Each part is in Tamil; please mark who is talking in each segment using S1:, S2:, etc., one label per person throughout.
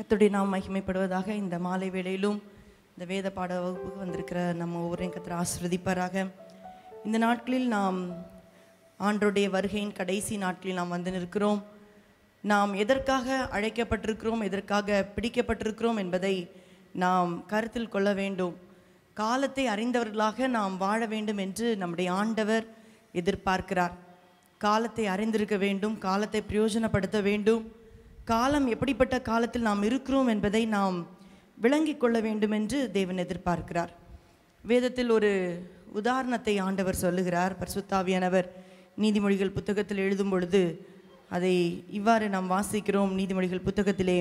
S1: கத்துடைய நாம் மகிமைப்படுவதாக இந்த மாலை வேளையிலும் இந்த வேத பாட வகுப்புக்கு வந்திருக்கிற நம்ம ஒவ்வொரு கத்திர ஆசிரதிப்பாராக இந்த நாட்களில் நாம் ஆண்டோடைய வருகையின் கடைசி நாட்களில் நாம் வந்து நிற்கிறோம் நாம் எதற்காக அழைக்கப்பட்டிருக்கிறோம் எதற்காக பிடிக்கப்பட்டிருக்கிறோம் என்பதை நாம் கருத்தில் கொள்ள வேண்டும் காலத்தை அறிந்தவர்களாக நாம் வாழ வேண்டும் என்று நம்முடைய ஆண்டவர் எதிர்பார்க்கிறார் காலத்தை அறிந்திருக்க வேண்டும் காலத்தை பிரயோஜனப்படுத்த வேண்டும் காலம் எப்படிப்பட்ட காலத்தில் நாம் இருக்கிறோம் என்பதை நாம் விளங்கி கொள்ள வேண்டும் என்று தேவன் எதிர்பார்க்கிறார் வேதத்தில் ஒரு உதாரணத்தை ஆண்டவர் சொல்லுகிறார் பர்சுத்தாவியானவர் நீதிமொழிகள் புத்தகத்தில் எழுதும் பொழுது அதை இவ்வாறு நாம் வாசிக்கிறோம் நீதிமொழிகள் புத்தகத்திலே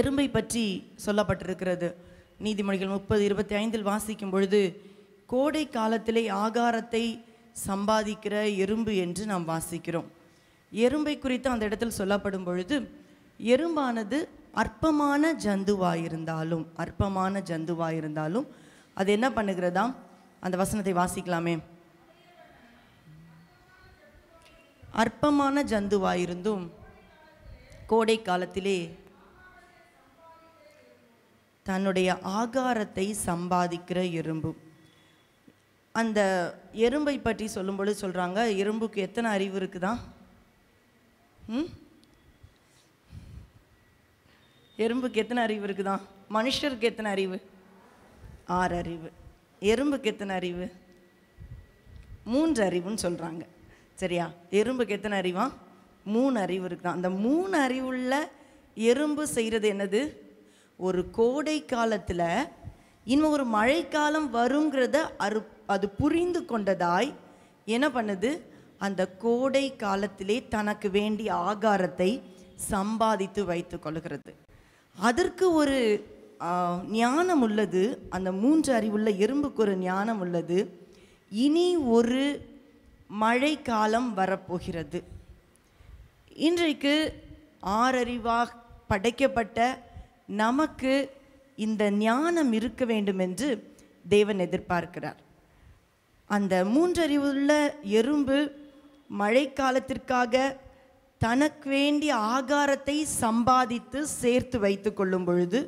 S1: எறும்பை பற்றி சொல்லப்பட்டிருக்கிறது நீதிமொழிகள் முப்பது இருபத்தி ஐந்தில் வாசிக்கும் பொழுது கோடை காலத்திலே ஆகாரத்தை சம்பாதிக்கிற எறும்பு என்று நாம் வாசிக்கிறோம் எறும்பை குறித்து அந்த இடத்தில் சொல்லப்படும் பொழுது எறும்பானது அற்பமான ஜந்துவாயிருந்தாலும் அற்பமான ஜந்துவாயிருந்தாலும் அது என்ன பண்ணுகிறதாம் அந்த வசனத்தை வாசிக்கலாமே அற்பமான ஜந்துவாயிருந்தும் கோடை காலத்திலே தன்னுடைய ஆகாரத்தை சம்பாதிக்கிற எறும்பு அந்த எறும்பை பற்றி சொல்லும்பொழுது சொல்கிறாங்க எறும்புக்கு எத்தனை அறிவு இருக்குதான் ம் எறும்புக்கு எத்தனை அறிவு இருக்குதான் மனுஷருக்கு எத்தனை அறிவு ஆறு அறிவு எறும்புக்கு எத்தனை அறிவு மூன்று அறிவுன்னு சொல்கிறாங்க சரியா எறும்புக்கு எத்தனை அறிவா மூணு அறிவு இருக்குதான் அந்த மூணு அறிவுள்ள எறும்பு செய்கிறது என்னது ஒரு கோடை காலத்தில் இன்னும் ஒரு மழைக்காலம் வருங்கிறத அரு அது புரிந்து கொண்டதாய் என்ன பண்ணுது அந்த கோடை காலத்திலே தனக்கு வேண்டிய ஆகாரத்தை சம்பாதித்து வைத்து கொள்கிறது அதற்கு ஒரு ஞானம் உள்ளது அந்த மூன்று அறிவுள்ள எறும்புக்கு ஒரு ஞானம் உள்ளது இனி ஒரு மழை காலம் வரப்போகிறது இன்றைக்கு ஆறறிவாக படைக்கப்பட்ட நமக்கு இந்த ஞானம் இருக்க வேண்டும் என்று தேவன் எதிர்பார்க்கிறார் அந்த மூன்றறிவுள்ள எறும்பு மழைக்காலத்திற்காக தனக்கு வேண்டிய ஆகாரத்தை சம்பாதித்து சேர்த்து வைத்து கொள்ளும் பொழுது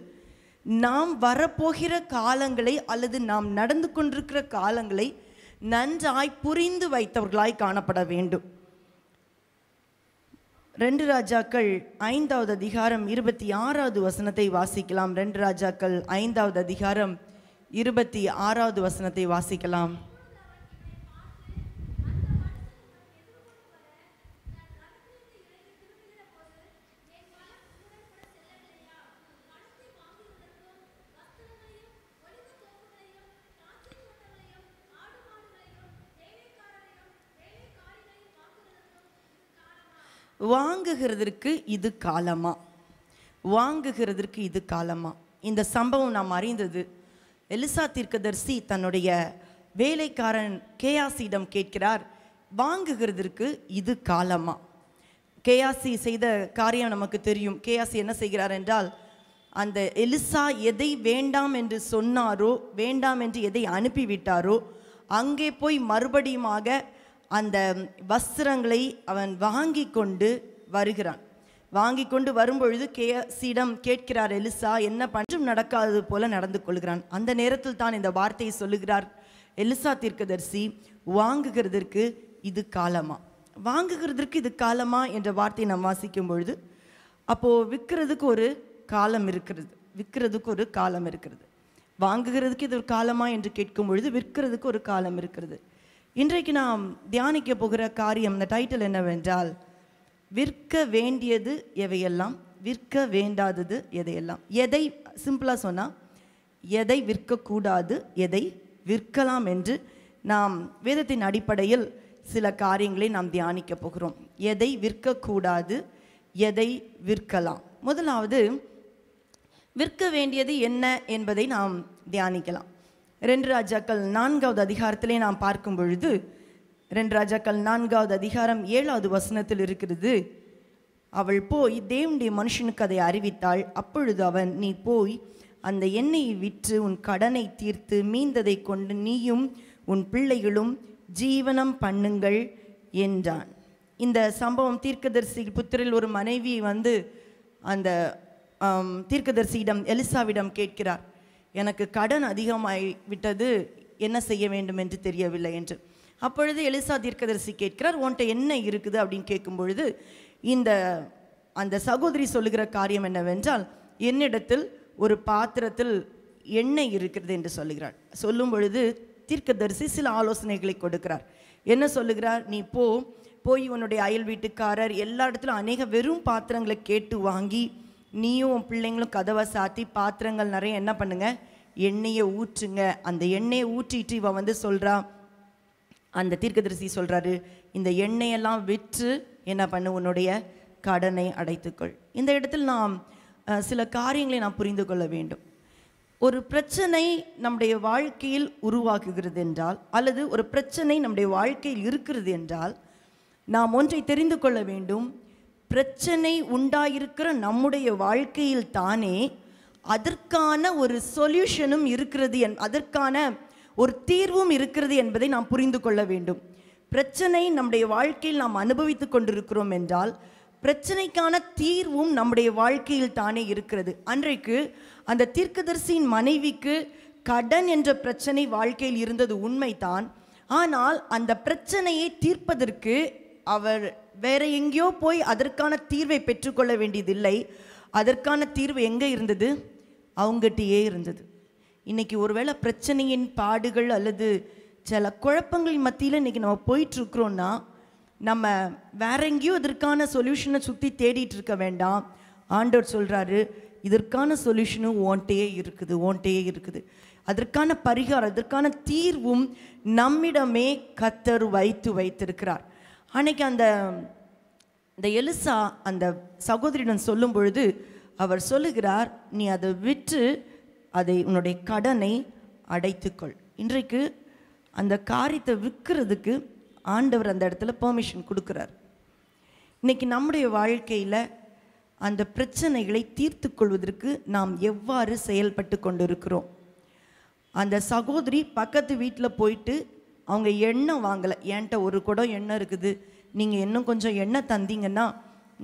S1: நாம் வரப்போகிற காலங்களை அல்லது நாம் நடந்து கொண்டிருக்கிற காலங்களை நன்றாய் புரிந்து வைத்தவர்களாய் காணப்பட வேண்டும் ரெண்டு ராஜாக்கள் ஐந்தாவது அதிகாரம் இருபத்தி ஆறாவது வசனத்தை வாசிக்கலாம் ரெண்டு ராஜாக்கள் ஐந்தாவது அதிகாரம் இருபத்தி ஆறாவது வசனத்தை வாசிக்கலாம் வாங்குகிறதற்கு இது காலமா வாங்குகிறதற்கு இது காலமா இந்த சம்பவம் நாம் அறிந்தது எலிசா தீர்க்கதர்சி தன்னுடைய வேலைக்காரன் கேயாசியிடம் கேட்கிறார் வாங்குகிறதற்கு இது காலமா கேயாசி செய்த காரியம் நமக்கு தெரியும் கேயாசி என்ன செய்கிறார் என்றால் அந்த எலிசா எதை வேண்டாம் என்று சொன்னாரோ வேண்டாம் என்று எதை அனுப்பிவிட்டாரோ அங்கே போய் மறுபடியுமாக அந்த வஸ்திரங்களை அவன் வாங்கி கொண்டு வருகிறான் வாங்கி கொண்டு வரும்பொழுது கே சீடம் கேட்கிறார் எலிசா என்ன பஞ்சம் நடக்காதது போல நடந்து கொள்கிறான் அந்த நேரத்தில் தான் இந்த வார்த்தையை சொல்லுகிறார் எலிசா தீர்க்கதர்சி வாங்குகிறதற்கு இது காலமா வாங்குகிறதற்கு இது காலமா என்ற வார்த்தையை நாம் வாசிக்கும் பொழுது அப்போது விற்கிறதுக்கு ஒரு காலம் இருக்கிறது விற்கிறதுக்கு ஒரு காலம் இருக்கிறது வாங்குகிறதுக்கு இது ஒரு காலமா என்று கேட்கும் பொழுது விற்கிறதுக்கு ஒரு காலம் இருக்கிறது இன்றைக்கு நாம் தியானிக்க போகிற காரியம் இந்த டைட்டில் என்னவென்றால் விற்க வேண்டியது எவையெல்லாம் விற்க வேண்டாதது எதையெல்லாம் எதை சிம்பிளாக சொன்னால் எதை விற்கக்கூடாது எதை விற்கலாம் என்று நாம் வேதத்தின் அடிப்படையில் சில காரியங்களை நாம் தியானிக்க போகிறோம் எதை விற்கக்கூடாது எதை விற்கலாம் முதலாவது விற்க வேண்டியது என்ன என்பதை நாம் தியானிக்கலாம் ரெண்டு ராஜாக்கள் நான்காவது அதிகாரத்திலே நாம் பார்க்கும் பொழுது ரெண்டு ராஜாக்கள் நான்காவது அதிகாரம் ஏழாவது வசனத்தில் இருக்கிறது அவள் போய் தேவனுடைய மனுஷனுக்கு அதை அறிவித்தாள் அப்பொழுது அவன் நீ போய் அந்த எண்ணெயை விற்று உன் கடனை தீர்த்து மீந்ததை கொண்டு நீயும் உன் பிள்ளைகளும் ஜீவனம் பண்ணுங்கள் என்றான் இந்த சம்பவம் தீர்க்கதரிசி புத்திரில் ஒரு மனைவி வந்து அந்த தீர்க்கதரிசியிடம் எலிசாவிடம் கேட்கிறார் எனக்கு கடன் அதிகமாகி விட்டது என்ன செய்ய வேண்டும் என்று தெரியவில்லை என்று அப்பொழுது எலிசா தீர்க்கதரிசி கேட்கிறார் உன்ட்ட என்ன இருக்குது அப்படின்னு கேட்கும் பொழுது இந்த அந்த சகோதரி சொல்லுகிற காரியம் என்னவென்றால் என்னிடத்தில் ஒரு பாத்திரத்தில் எண்ணெய் இருக்கிறது என்று சொல்லுகிறார் சொல்லும் பொழுது தீர்க்கதரிசி சில ஆலோசனைகளை கொடுக்கிறார் என்ன சொல்லுகிறார் நீ போ போய் உன்னுடைய அயல் வீட்டுக்காரர் எல்லா இடத்துலையும் அநேக வெறும் பாத்திரங்களை கேட்டு வாங்கி நீயும் உன் பிள்ளைங்களும் கதவை சாத்தி பாத்திரங்கள் நிறைய என்ன பண்ணுங்க எண்ணெயை ஊற்றுங்க அந்த எண்ணெயை ஊற்றிட்டு இவன் வந்து சொல்கிறான் அந்த தீர்க்கதரிசி சொல்கிறாரு இந்த எண்ணெயெல்லாம் விற்று என்ன பண்ணு உன்னுடைய கடனை அடைத்துக்கொள் இந்த இடத்தில் நாம் சில காரியங்களை நாம் புரிந்து கொள்ள வேண்டும் ஒரு பிரச்சனை நம்முடைய வாழ்க்கையில் உருவாக்குகிறது என்றால் அல்லது ஒரு பிரச்சனை நம்முடைய வாழ்க்கையில் இருக்கிறது என்றால் நாம் ஒன்றை தெரிந்து கொள்ள வேண்டும் பிரச்சனை உண்டாயிருக்கிற நம்முடைய வாழ்க்கையில் தானே அதற்கான ஒரு சொல்யூஷனும் இருக்கிறது என் அதற்கான ஒரு தீர்வும் இருக்கிறது என்பதை நாம் புரிந்து கொள்ள வேண்டும் பிரச்சனை நம்முடைய வாழ்க்கையில் நாம் அனுபவித்து கொண்டிருக்கிறோம் என்றால் பிரச்சனைக்கான தீர்வும் நம்முடைய வாழ்க்கையில் தானே இருக்கிறது அன்றைக்கு அந்த தீர்க்கதரிசியின் மனைவிக்கு கடன் என்ற பிரச்சனை வாழ்க்கையில் இருந்தது உண்மைதான் ஆனால் அந்த பிரச்சனையை தீர்ப்பதற்கு அவர் வேற எங்கேயோ போய் அதற்கான தீர்வை பெற்றுக்கொள்ள வேண்டியதில்லை அதற்கான தீர்வு எங்கே இருந்தது அவங்ககிட்டயே இருந்தது இன்றைக்கி ஒருவேளை பிரச்சனையின் பாடுகள் அல்லது சில குழப்பங்களின் மத்தியில் இன்றைக்கி நம்ம இருக்கிறோம்னா நம்ம வேற எங்கேயோ இதற்கான சொல்யூஷனை சுற்றி தேடிட்டு இருக்க வேண்டாம் ஆண்டவர் சொல்கிறாரு இதற்கான சொல்யூஷனும் ஓன்ட்டே இருக்குது ஓன்ட்டே இருக்குது அதற்கான பரிகாரம் அதற்கான தீர்வும் நம்மிடமே கத்தர் வைத்து வைத்திருக்கிறார் அன்னைக்கு அந்த இந்த எலிசா அந்த சகோதரியிடம் சொல்லும் பொழுது அவர் சொல்லுகிறார் நீ அதை விற்று அதை உன்னுடைய கடனை அடைத்துக்கொள் இன்றைக்கு அந்த காரியத்தை விற்கிறதுக்கு ஆண்டவர் அந்த இடத்துல பெர்மிஷன் கொடுக்குறார் இன்றைக்கி நம்முடைய வாழ்க்கையில் அந்த பிரச்சனைகளை தீர்த்து கொள்வதற்கு நாம் எவ்வாறு செயல்பட்டு கொண்டு இருக்கிறோம் அந்த சகோதரி பக்கத்து வீட்டில் போயிட்டு அவங்க எண்ணெய் வாங்கலை என்கிட்ட ஒரு குடம் எண்ணெய் இருக்குது நீங்கள் இன்னும் கொஞ்சம் எண்ணெய் தந்தீங்கன்னா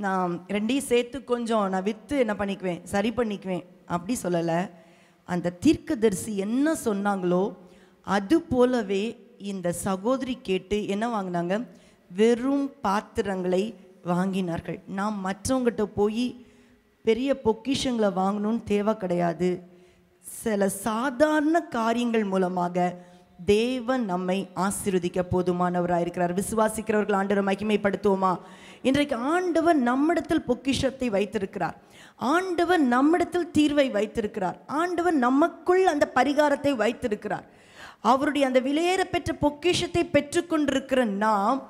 S1: நான் ரெண்டையும் சேர்த்து கொஞ்சம் நான் விற்று என்ன பண்ணிக்குவேன் சரி பண்ணிக்குவேன் அப்படி சொல்லலை அந்த தீர்க்கதரிசி என்ன சொன்னாங்களோ அது போலவே இந்த சகோதரி கேட்டு என்ன வாங்கினாங்க வெறும் பாத்திரங்களை வாங்கினார்கள் நாம் மற்றவங்ககிட்ட போய் பெரிய பொக்கிஷங்களை வாங்கணும்னு தேவை கிடையாது சில சாதாரண காரியங்கள் மூலமாக தேவன் நம்மை ஆசிர்வதிக்க போதுமானவராக இருக்கிறார் விசுவாசிக்கிறவர்கள் ஆண்டவர் மகிமைப்படுத்துவோமா இன்றைக்கு ஆண்டவர் நம்மிடத்தில் பொக்கிஷத்தை வைத்திருக்கிறார் ஆண்டவர் நம்மிடத்தில் தீர்வை வைத்திருக்கிறார் ஆண்டவர் நமக்குள் அந்த பரிகாரத்தை வைத்திருக்கிறார் அவருடைய அந்த விலையேற பெற்ற பொக்கிஷத்தை பெற்றுக்கொண்டிருக்கிற நாம்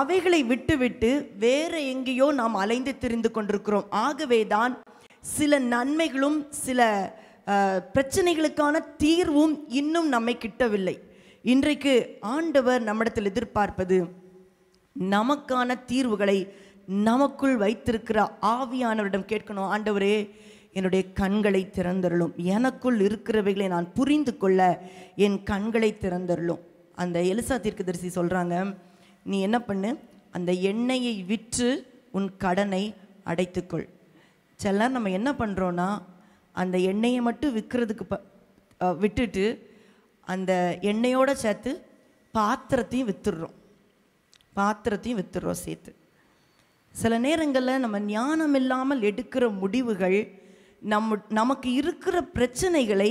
S1: அவைகளை விட்டுவிட்டு வேற எங்கேயோ நாம் அலைந்து திரிந்து கொண்டிருக்கிறோம் ஆகவே தான் சில நன்மைகளும் சில பிரச்சனைகளுக்கான தீர்வும் இன்னும் நம்மை கிட்டவில்லை இன்றைக்கு ஆண்டவர் நம்மிடத்தில் எதிர்பார்ப்பது நமக்கான தீர்வுகளை நமக்குள் வைத்திருக்கிற ஆவியானவரிடம் கேட்கணும் ஆண்டவரே என்னுடைய கண்களை திறந்தருளும் எனக்குள் இருக்கிறவைகளை நான் புரிந்து கொள்ள என் கண்களை திறந்தருளும் அந்த எலிசா தீர்க்கதரிசி சொல்கிறாங்க நீ என்ன பண்ணு அந்த எண்ணெயை விற்று உன் கடனை அடைத்துக்கொள் சில நம்ம என்ன பண்ணுறோன்னா அந்த எண்ணெயை மட்டும் விற்கிறதுக்கு ப விட்டுட்டு அந்த எண்ணெயோடு சேர்த்து பாத்திரத்தையும் விற்றுடுறோம் பாத்திரத்தையும் விற்றுடுறோம் சேர்த்து சில நேரங்களில் நம்ம ஞானம் இல்லாமல் எடுக்கிற முடிவுகள் நம்ம நமக்கு இருக்கிற பிரச்சனைகளை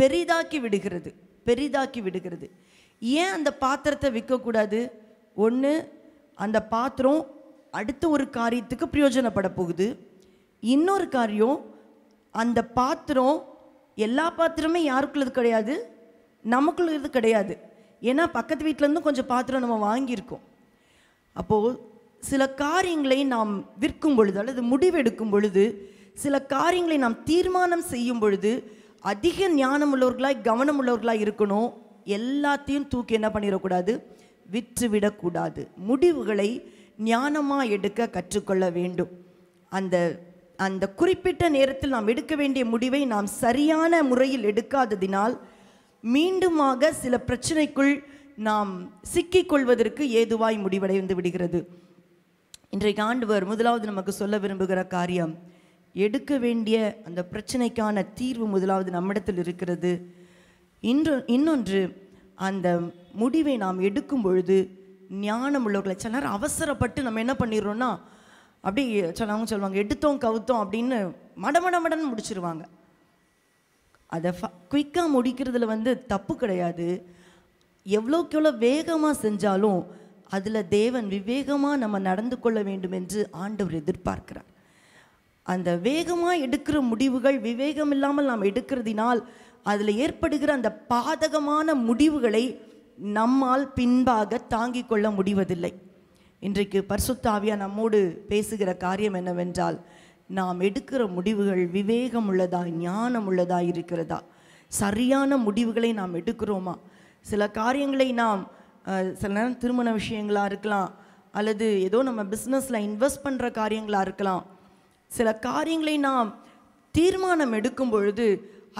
S1: பெரிதாக்கி விடுகிறது பெரிதாக்கி விடுகிறது ஏன் அந்த பாத்திரத்தை விற்கக்கூடாது ஒன்று அந்த பாத்திரம் அடுத்த ஒரு காரியத்துக்கு பிரயோஜனப்பட போகுது இன்னொரு காரியம் அந்த பாத்திரம் எல்லா பாத்திரமே யாருக்குள்ளது கிடையாது நமக்குள்ள இது கிடையாது ஏன்னா பக்கத்து வீட்டிலேருந்து கொஞ்சம் பாத்திரம் நம்ம வாங்கியிருக்கோம் அப்போது சில காரியங்களை நாம் விற்கும் பொழுது அல்லது முடிவெடுக்கும் பொழுது சில காரியங்களை நாம் தீர்மானம் செய்யும் பொழுது அதிக ஞானம் உள்ளவர்களாய் கவனம் உள்ளவர்களாக இருக்கணும் எல்லாத்தையும் தூக்கி என்ன பண்ணிடக்கூடாது விற்றுவிடக்கூடாது முடிவுகளை ஞானமாக எடுக்க கற்றுக்கொள்ள வேண்டும் அந்த அந்த குறிப்பிட்ட நேரத்தில் நாம் எடுக்க வேண்டிய முடிவை நாம் சரியான முறையில் எடுக்காததினால் மீண்டுமாக சில பிரச்சனைக்குள் நாம் சிக்கிக்கொள்வதற்கு ஏதுவாய் முடிவடைந்து விடுகிறது இன்றைக்கு ஆண்டவர் முதலாவது நமக்கு சொல்ல விரும்புகிற காரியம் எடுக்க வேண்டிய அந்த பிரச்சனைக்கான தீர்வு முதலாவது நம்மிடத்தில் இருக்கிறது இன்று இன்னொன்று அந்த முடிவை நாம் எடுக்கும் பொழுது ஞானம் உள்ளவர்களை சிலர் அவசரப்பட்டு நம்ம என்ன பண்ணிடுறோன்னா அப்படி சொன்னவங்க சொல்லுவாங்க எடுத்தோம் கவுத்தோம் அப்படின்னு மடமட மடன் முடிச்சிருவாங்க அதை குயிக்காக முடிக்கிறதுல வந்து தப்பு கிடையாது எவ்வளோக்கு எவ்வளோ வேகமாக செஞ்சாலும் அதில் தேவன் விவேகமாக நம்ம நடந்து கொள்ள வேண்டும் என்று ஆண்டவர் எதிர்பார்க்கிறார் அந்த வேகமாக எடுக்கிற முடிவுகள் விவேகம் இல்லாமல் நாம் எடுக்கிறதினால் அதில் ஏற்படுகிற அந்த பாதகமான முடிவுகளை நம்மால் பின்பாக தாங்கிக் கொள்ள முடிவதில்லை இன்றைக்கு பரிசுத்தாவியா நம்மோடு பேசுகிற காரியம் என்னவென்றால் நாம் எடுக்கிற முடிவுகள் விவேகம் உள்ளதா ஞானம் உள்ளதா இருக்கிறதா சரியான முடிவுகளை நாம் எடுக்கிறோமா சில காரியங்களை நாம் சில நேரம் திருமண விஷயங்களாக இருக்கலாம் அல்லது ஏதோ நம்ம பிஸ்னஸில் இன்வெஸ்ட் பண்ணுற காரியங்களாக இருக்கலாம் சில காரியங்களை நாம் தீர்மானம் எடுக்கும் பொழுது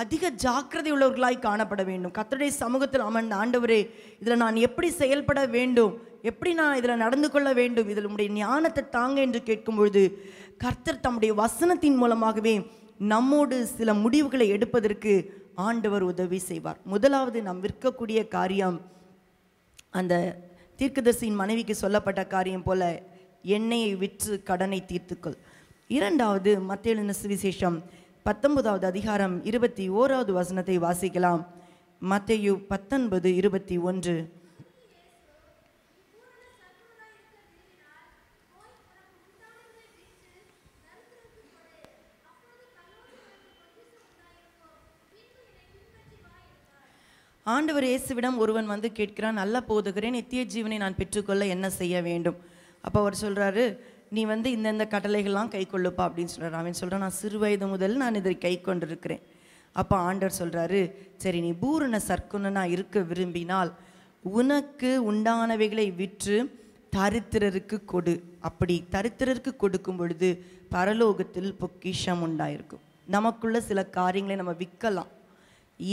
S1: அதிக ஜாக்கிரதை உள்ளவர்களாய் காணப்பட வேண்டும் கத்தடை சமூகத்தில் அமர்ந்த ஆண்டவரே இதில் நான் எப்படி செயல்பட வேண்டும் எப்படி நான் இதில் நடந்து கொள்ள வேண்டும் இதில் உடைய ஞானத்தை தாங்க என்று கேட்கும் பொழுது கர்த்தர் தம்முடைய வசனத்தின் மூலமாகவே நம்மோடு சில முடிவுகளை எடுப்பதற்கு ஆண்டவர் உதவி செய்வார் முதலாவது நாம் விற்கக்கூடிய காரியம் அந்த தீர்க்கதர்சியின் மனைவிக்கு சொல்லப்பட்ட காரியம் போல எண்ணெயை விற்று கடனை தீர்த்துக்கொள் இரண்டாவது மத்தியலின சுவிசேஷம் பத்தொன்பதாவது அதிகாரம் இருபத்தி ஓராவது வசனத்தை வாசிக்கலாம் மத்தையு பத்தொன்பது இருபத்தி ஒன்று ஆண்டவர் இயேசுவிடம் ஒருவன் வந்து கேட்கிறான் நல்லா போதுகிறேன் நித்திய ஜீவனை நான் பெற்றுக்கொள்ள என்ன செய்ய வேண்டும் அப்போ அவர் சொல்கிறாரு நீ வந்து இந்தந்த கட்டளைகள்லாம் கை கொள்ளுப்பா அப்படின்னு சொல்கிறார் அவன் சொல்கிறான் நான் சிறு வயது முதல் நான் இதை கை கொண்டிருக்கிறேன் அப்போ ஆண்டவர் சொல்கிறாரு சரி நீ பூரண சர்க்குணனாக இருக்க விரும்பினால் உனக்கு உண்டானவைகளை விற்று தரித்திரருக்கு கொடு அப்படி தரித்திரருக்கு கொடுக்கும் பொழுது பரலோகத்தில் பொக்கிஷம் உண்டாயிருக்கும் நமக்குள்ள சில காரியங்களை நம்ம விற்கலாம்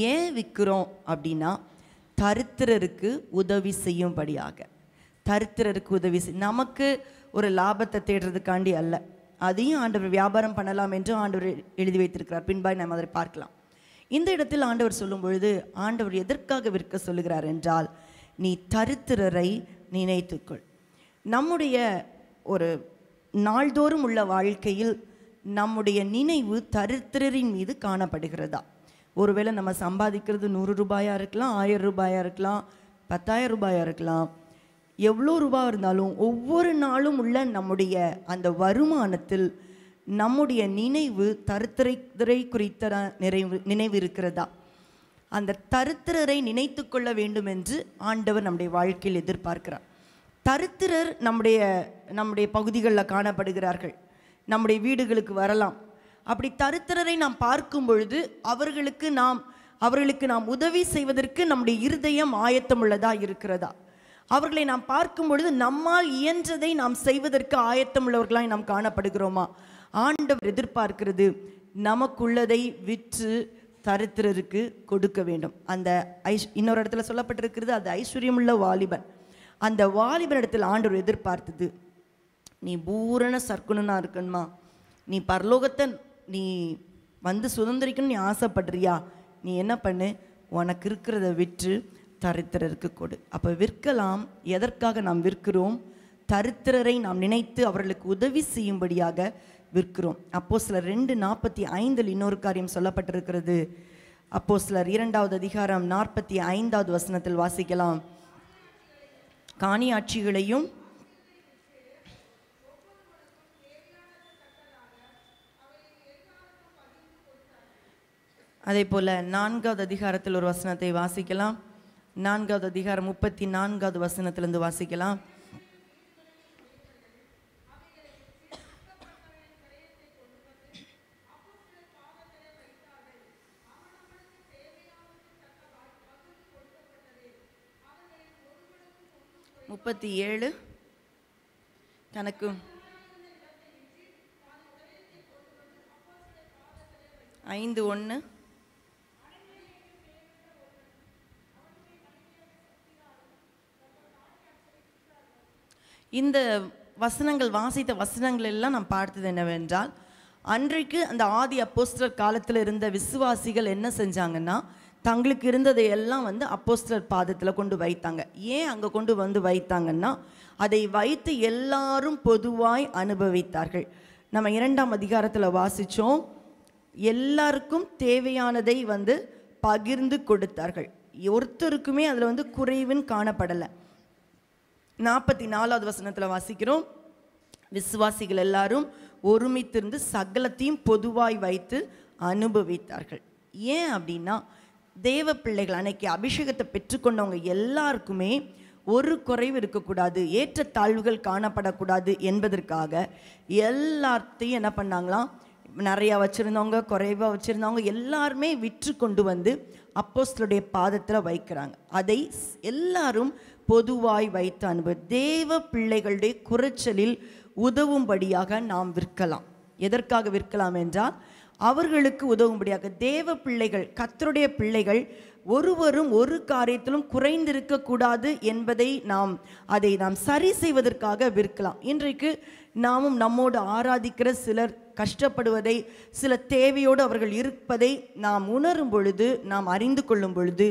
S1: ஏன் விற்கிறோம் அப்படின்னா தரித்திரருக்கு உதவி செய்யும்படியாக தரித்திரருக்கு உதவி செய் நமக்கு ஒரு லாபத்தை தேடுறதுக்காண்டி அல்ல அதையும் ஆண்டவர் வியாபாரம் பண்ணலாம் என்று ஆண்டவர் எழுதி வைத்திருக்கிறார் பின்பாய் நம்ம அதை பார்க்கலாம் இந்த இடத்தில் ஆண்டவர் சொல்லும் பொழுது ஆண்டவர் எதற்காக விற்க சொல்லுகிறார் என்றால் நீ தரித்திரரை நினைத்துக்கொள் நம்முடைய ஒரு நாள்தோறும் உள்ள வாழ்க்கையில் நம்முடைய நினைவு தரித்திரரின் மீது காணப்படுகிறதா ஒருவேளை நம்ம சம்பாதிக்கிறது நூறு ரூபாயாக இருக்கலாம் ஆயிரம் ரூபாயாக இருக்கலாம் பத்தாயிரம் ரூபாயாக இருக்கலாம் எவ்வளோ ரூபா இருந்தாலும் ஒவ்வொரு நாளும் உள்ள நம்முடைய அந்த வருமானத்தில் நம்முடைய நினைவு தருத்திரை குறித்த நிறைவு நினைவு இருக்கிறதா அந்த தருத்திரரை நினைத்து கொள்ள வேண்டும் என்று ஆண்டவர் நம்முடைய வாழ்க்கையில் எதிர்பார்க்கிறார் தருத்திரர் நம்முடைய நம்முடைய பகுதிகளில் காணப்படுகிறார்கள் நம்முடைய வீடுகளுக்கு வரலாம் அப்படி தருத்திரரை நாம் பார்க்கும் பொழுது அவர்களுக்கு நாம் அவர்களுக்கு நாம் உதவி செய்வதற்கு நம்முடைய இருதயம் ஆயத்தம் உள்ளதா இருக்கிறதா அவர்களை நாம் பார்க்கும் பொழுது நம்மால் இயன்றதை நாம் செய்வதற்கு ஆயத்தம் உள்ளவர்களாய் நாம் காணப்படுகிறோமா ஆண்டவர் எதிர்பார்க்கிறது நமக்குள்ளதை விற்று தருத்திரருக்கு கொடுக்க வேண்டும் அந்த ஐஸ் இன்னொரு இடத்துல சொல்லப்பட்டிருக்கிறது அது ஐஸ்வர்யமுள்ள வாலிபன் அந்த வாலிபன் இடத்துல ஆண்டவர் எதிர்பார்த்தது நீ பூரண சர்க்குணனாக இருக்கணுமா நீ பரலோகத்தை நீ வந்து சுதந்திரிக்கணும் நீ ஆசைப்படுறியா நீ என்ன பண்ணு உனக்கு இருக்கிறத விற்று தரித்திரருக்கு கொடு அப்போ விற்கலாம் எதற்காக நாம் விற்கிறோம் தரித்திரரை நாம் நினைத்து அவர்களுக்கு உதவி செய்யும்படியாக விற்கிறோம் அப்போ சில ரெண்டு நாற்பத்தி ஐந்தில் இன்னொரு காரியம் சொல்லப்பட்டிருக்கிறது அப்போ சிலர் இரண்டாவது அதிகாரம் நாற்பத்தி ஐந்தாவது வசனத்தில் வாசிக்கலாம் காணியாட்சிகளையும் அதே போல் நான்காவது அதிகாரத்தில் ஒரு வசனத்தை வாசிக்கலாம் நான்காவது அதிகாரம் முப்பத்தி நான்காவது வசனத்திலிருந்து வாசிக்கலாம் முப்பத்தி ஏழு தனக்கு ஐந்து ஒன்று இந்த வசனங்கள் வாசித்த வசனங்கள் எல்லாம் நான் பார்த்தது என்னவென்றால் அன்றைக்கு அந்த ஆதி அப்போஸ்டர் காலத்தில் இருந்த விசுவாசிகள் என்ன செஞ்சாங்கன்னா தங்களுக்கு இருந்ததை எல்லாம் வந்து அப்போஸ்டர் பாதத்தில் கொண்டு வைத்தாங்க ஏன் அங்கே கொண்டு வந்து வைத்தாங்கன்னா அதை வைத்து எல்லாரும் பொதுவாய் அனுபவித்தார்கள் நம்ம இரண்டாம் அதிகாரத்தில் வாசித்தோம் எல்லாருக்கும் தேவையானதை வந்து பகிர்ந்து கொடுத்தார்கள் ஒருத்தருக்குமே அதில் வந்து குறைவுன்னு காணப்படலை நாற்பத்தி நாலாவது வசனத்தில் வாசிக்கிறோம் விசுவாசிகள் எல்லாரும் ஒருமித்திருந்து சகலத்தையும் பொதுவாய் வைத்து அனுபவித்தார்கள் ஏன் அப்படின்னா தேவ பிள்ளைகள் அன்னைக்கு அபிஷேகத்தை பெற்றுக்கொண்டவங்க எல்லாருக்குமே ஒரு குறைவு இருக்கக்கூடாது ஏற்ற தாழ்வுகள் காணப்படக்கூடாது என்பதற்காக எல்லாத்தையும் என்ன பண்ணாங்களாம் நிறையா வச்சுருந்தவங்க குறைவாக வச்சுருந்தவங்க எல்லாருமே விற்று கொண்டு வந்து அப்போஸ்தலுடைய பாதத்தில் வைக்கிறாங்க அதை எல்லாரும் பொதுவாய் வைத்து அனுபவ தேவ பிள்ளைகளுடைய குறைச்சலில் உதவும்படியாக நாம் விற்கலாம் எதற்காக விற்கலாம் என்றால் அவர்களுக்கு உதவும்படியாக தேவ பிள்ளைகள் கத்தருடைய பிள்ளைகள் ஒருவரும் ஒரு காரியத்திலும் குறைந்திருக்கக்கூடாது என்பதை நாம் அதை நாம் சரி செய்வதற்காக விற்கலாம் இன்றைக்கு நாமும் நம்மோடு ஆராதிக்கிற சிலர் கஷ்டப்படுவதை சில தேவையோடு அவர்கள் இருப்பதை நாம் உணரும் பொழுது நாம் அறிந்து கொள்ளும் பொழுது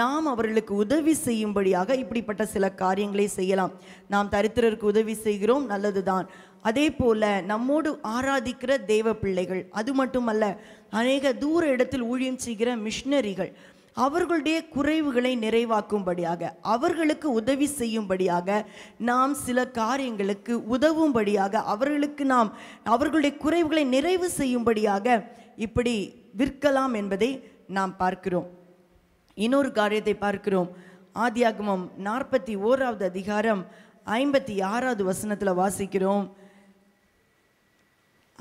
S1: நாம் அவர்களுக்கு உதவி செய்யும்படியாக இப்படிப்பட்ட சில காரியங்களை செய்யலாம் நாம் தரித்திரருக்கு உதவி செய்கிறோம் நல்லதுதான் அதே போல் நம்மோடு ஆராதிக்கிற தெய்வ பிள்ளைகள் அது மட்டுமல்ல அநேக தூர இடத்தில் ஊழியம் செய்கிற மிஷினரிகள் அவர்களுடைய குறைவுகளை நிறைவாக்கும்படியாக அவர்களுக்கு உதவி செய்யும்படியாக நாம் சில காரியங்களுக்கு உதவும்படியாக அவர்களுக்கு நாம் அவர்களுடைய குறைவுகளை நிறைவு செய்யும்படியாக இப்படி விற்கலாம் என்பதை நாம் பார்க்கிறோம் இன்னொரு காரியத்தை பார்க்கிறோம் ஆதியாகமம் நாற்பத்தி ஓராவது அதிகாரம் ஐம்பத்தி ஆறாவது வசனத்தில் வாசிக்கிறோம்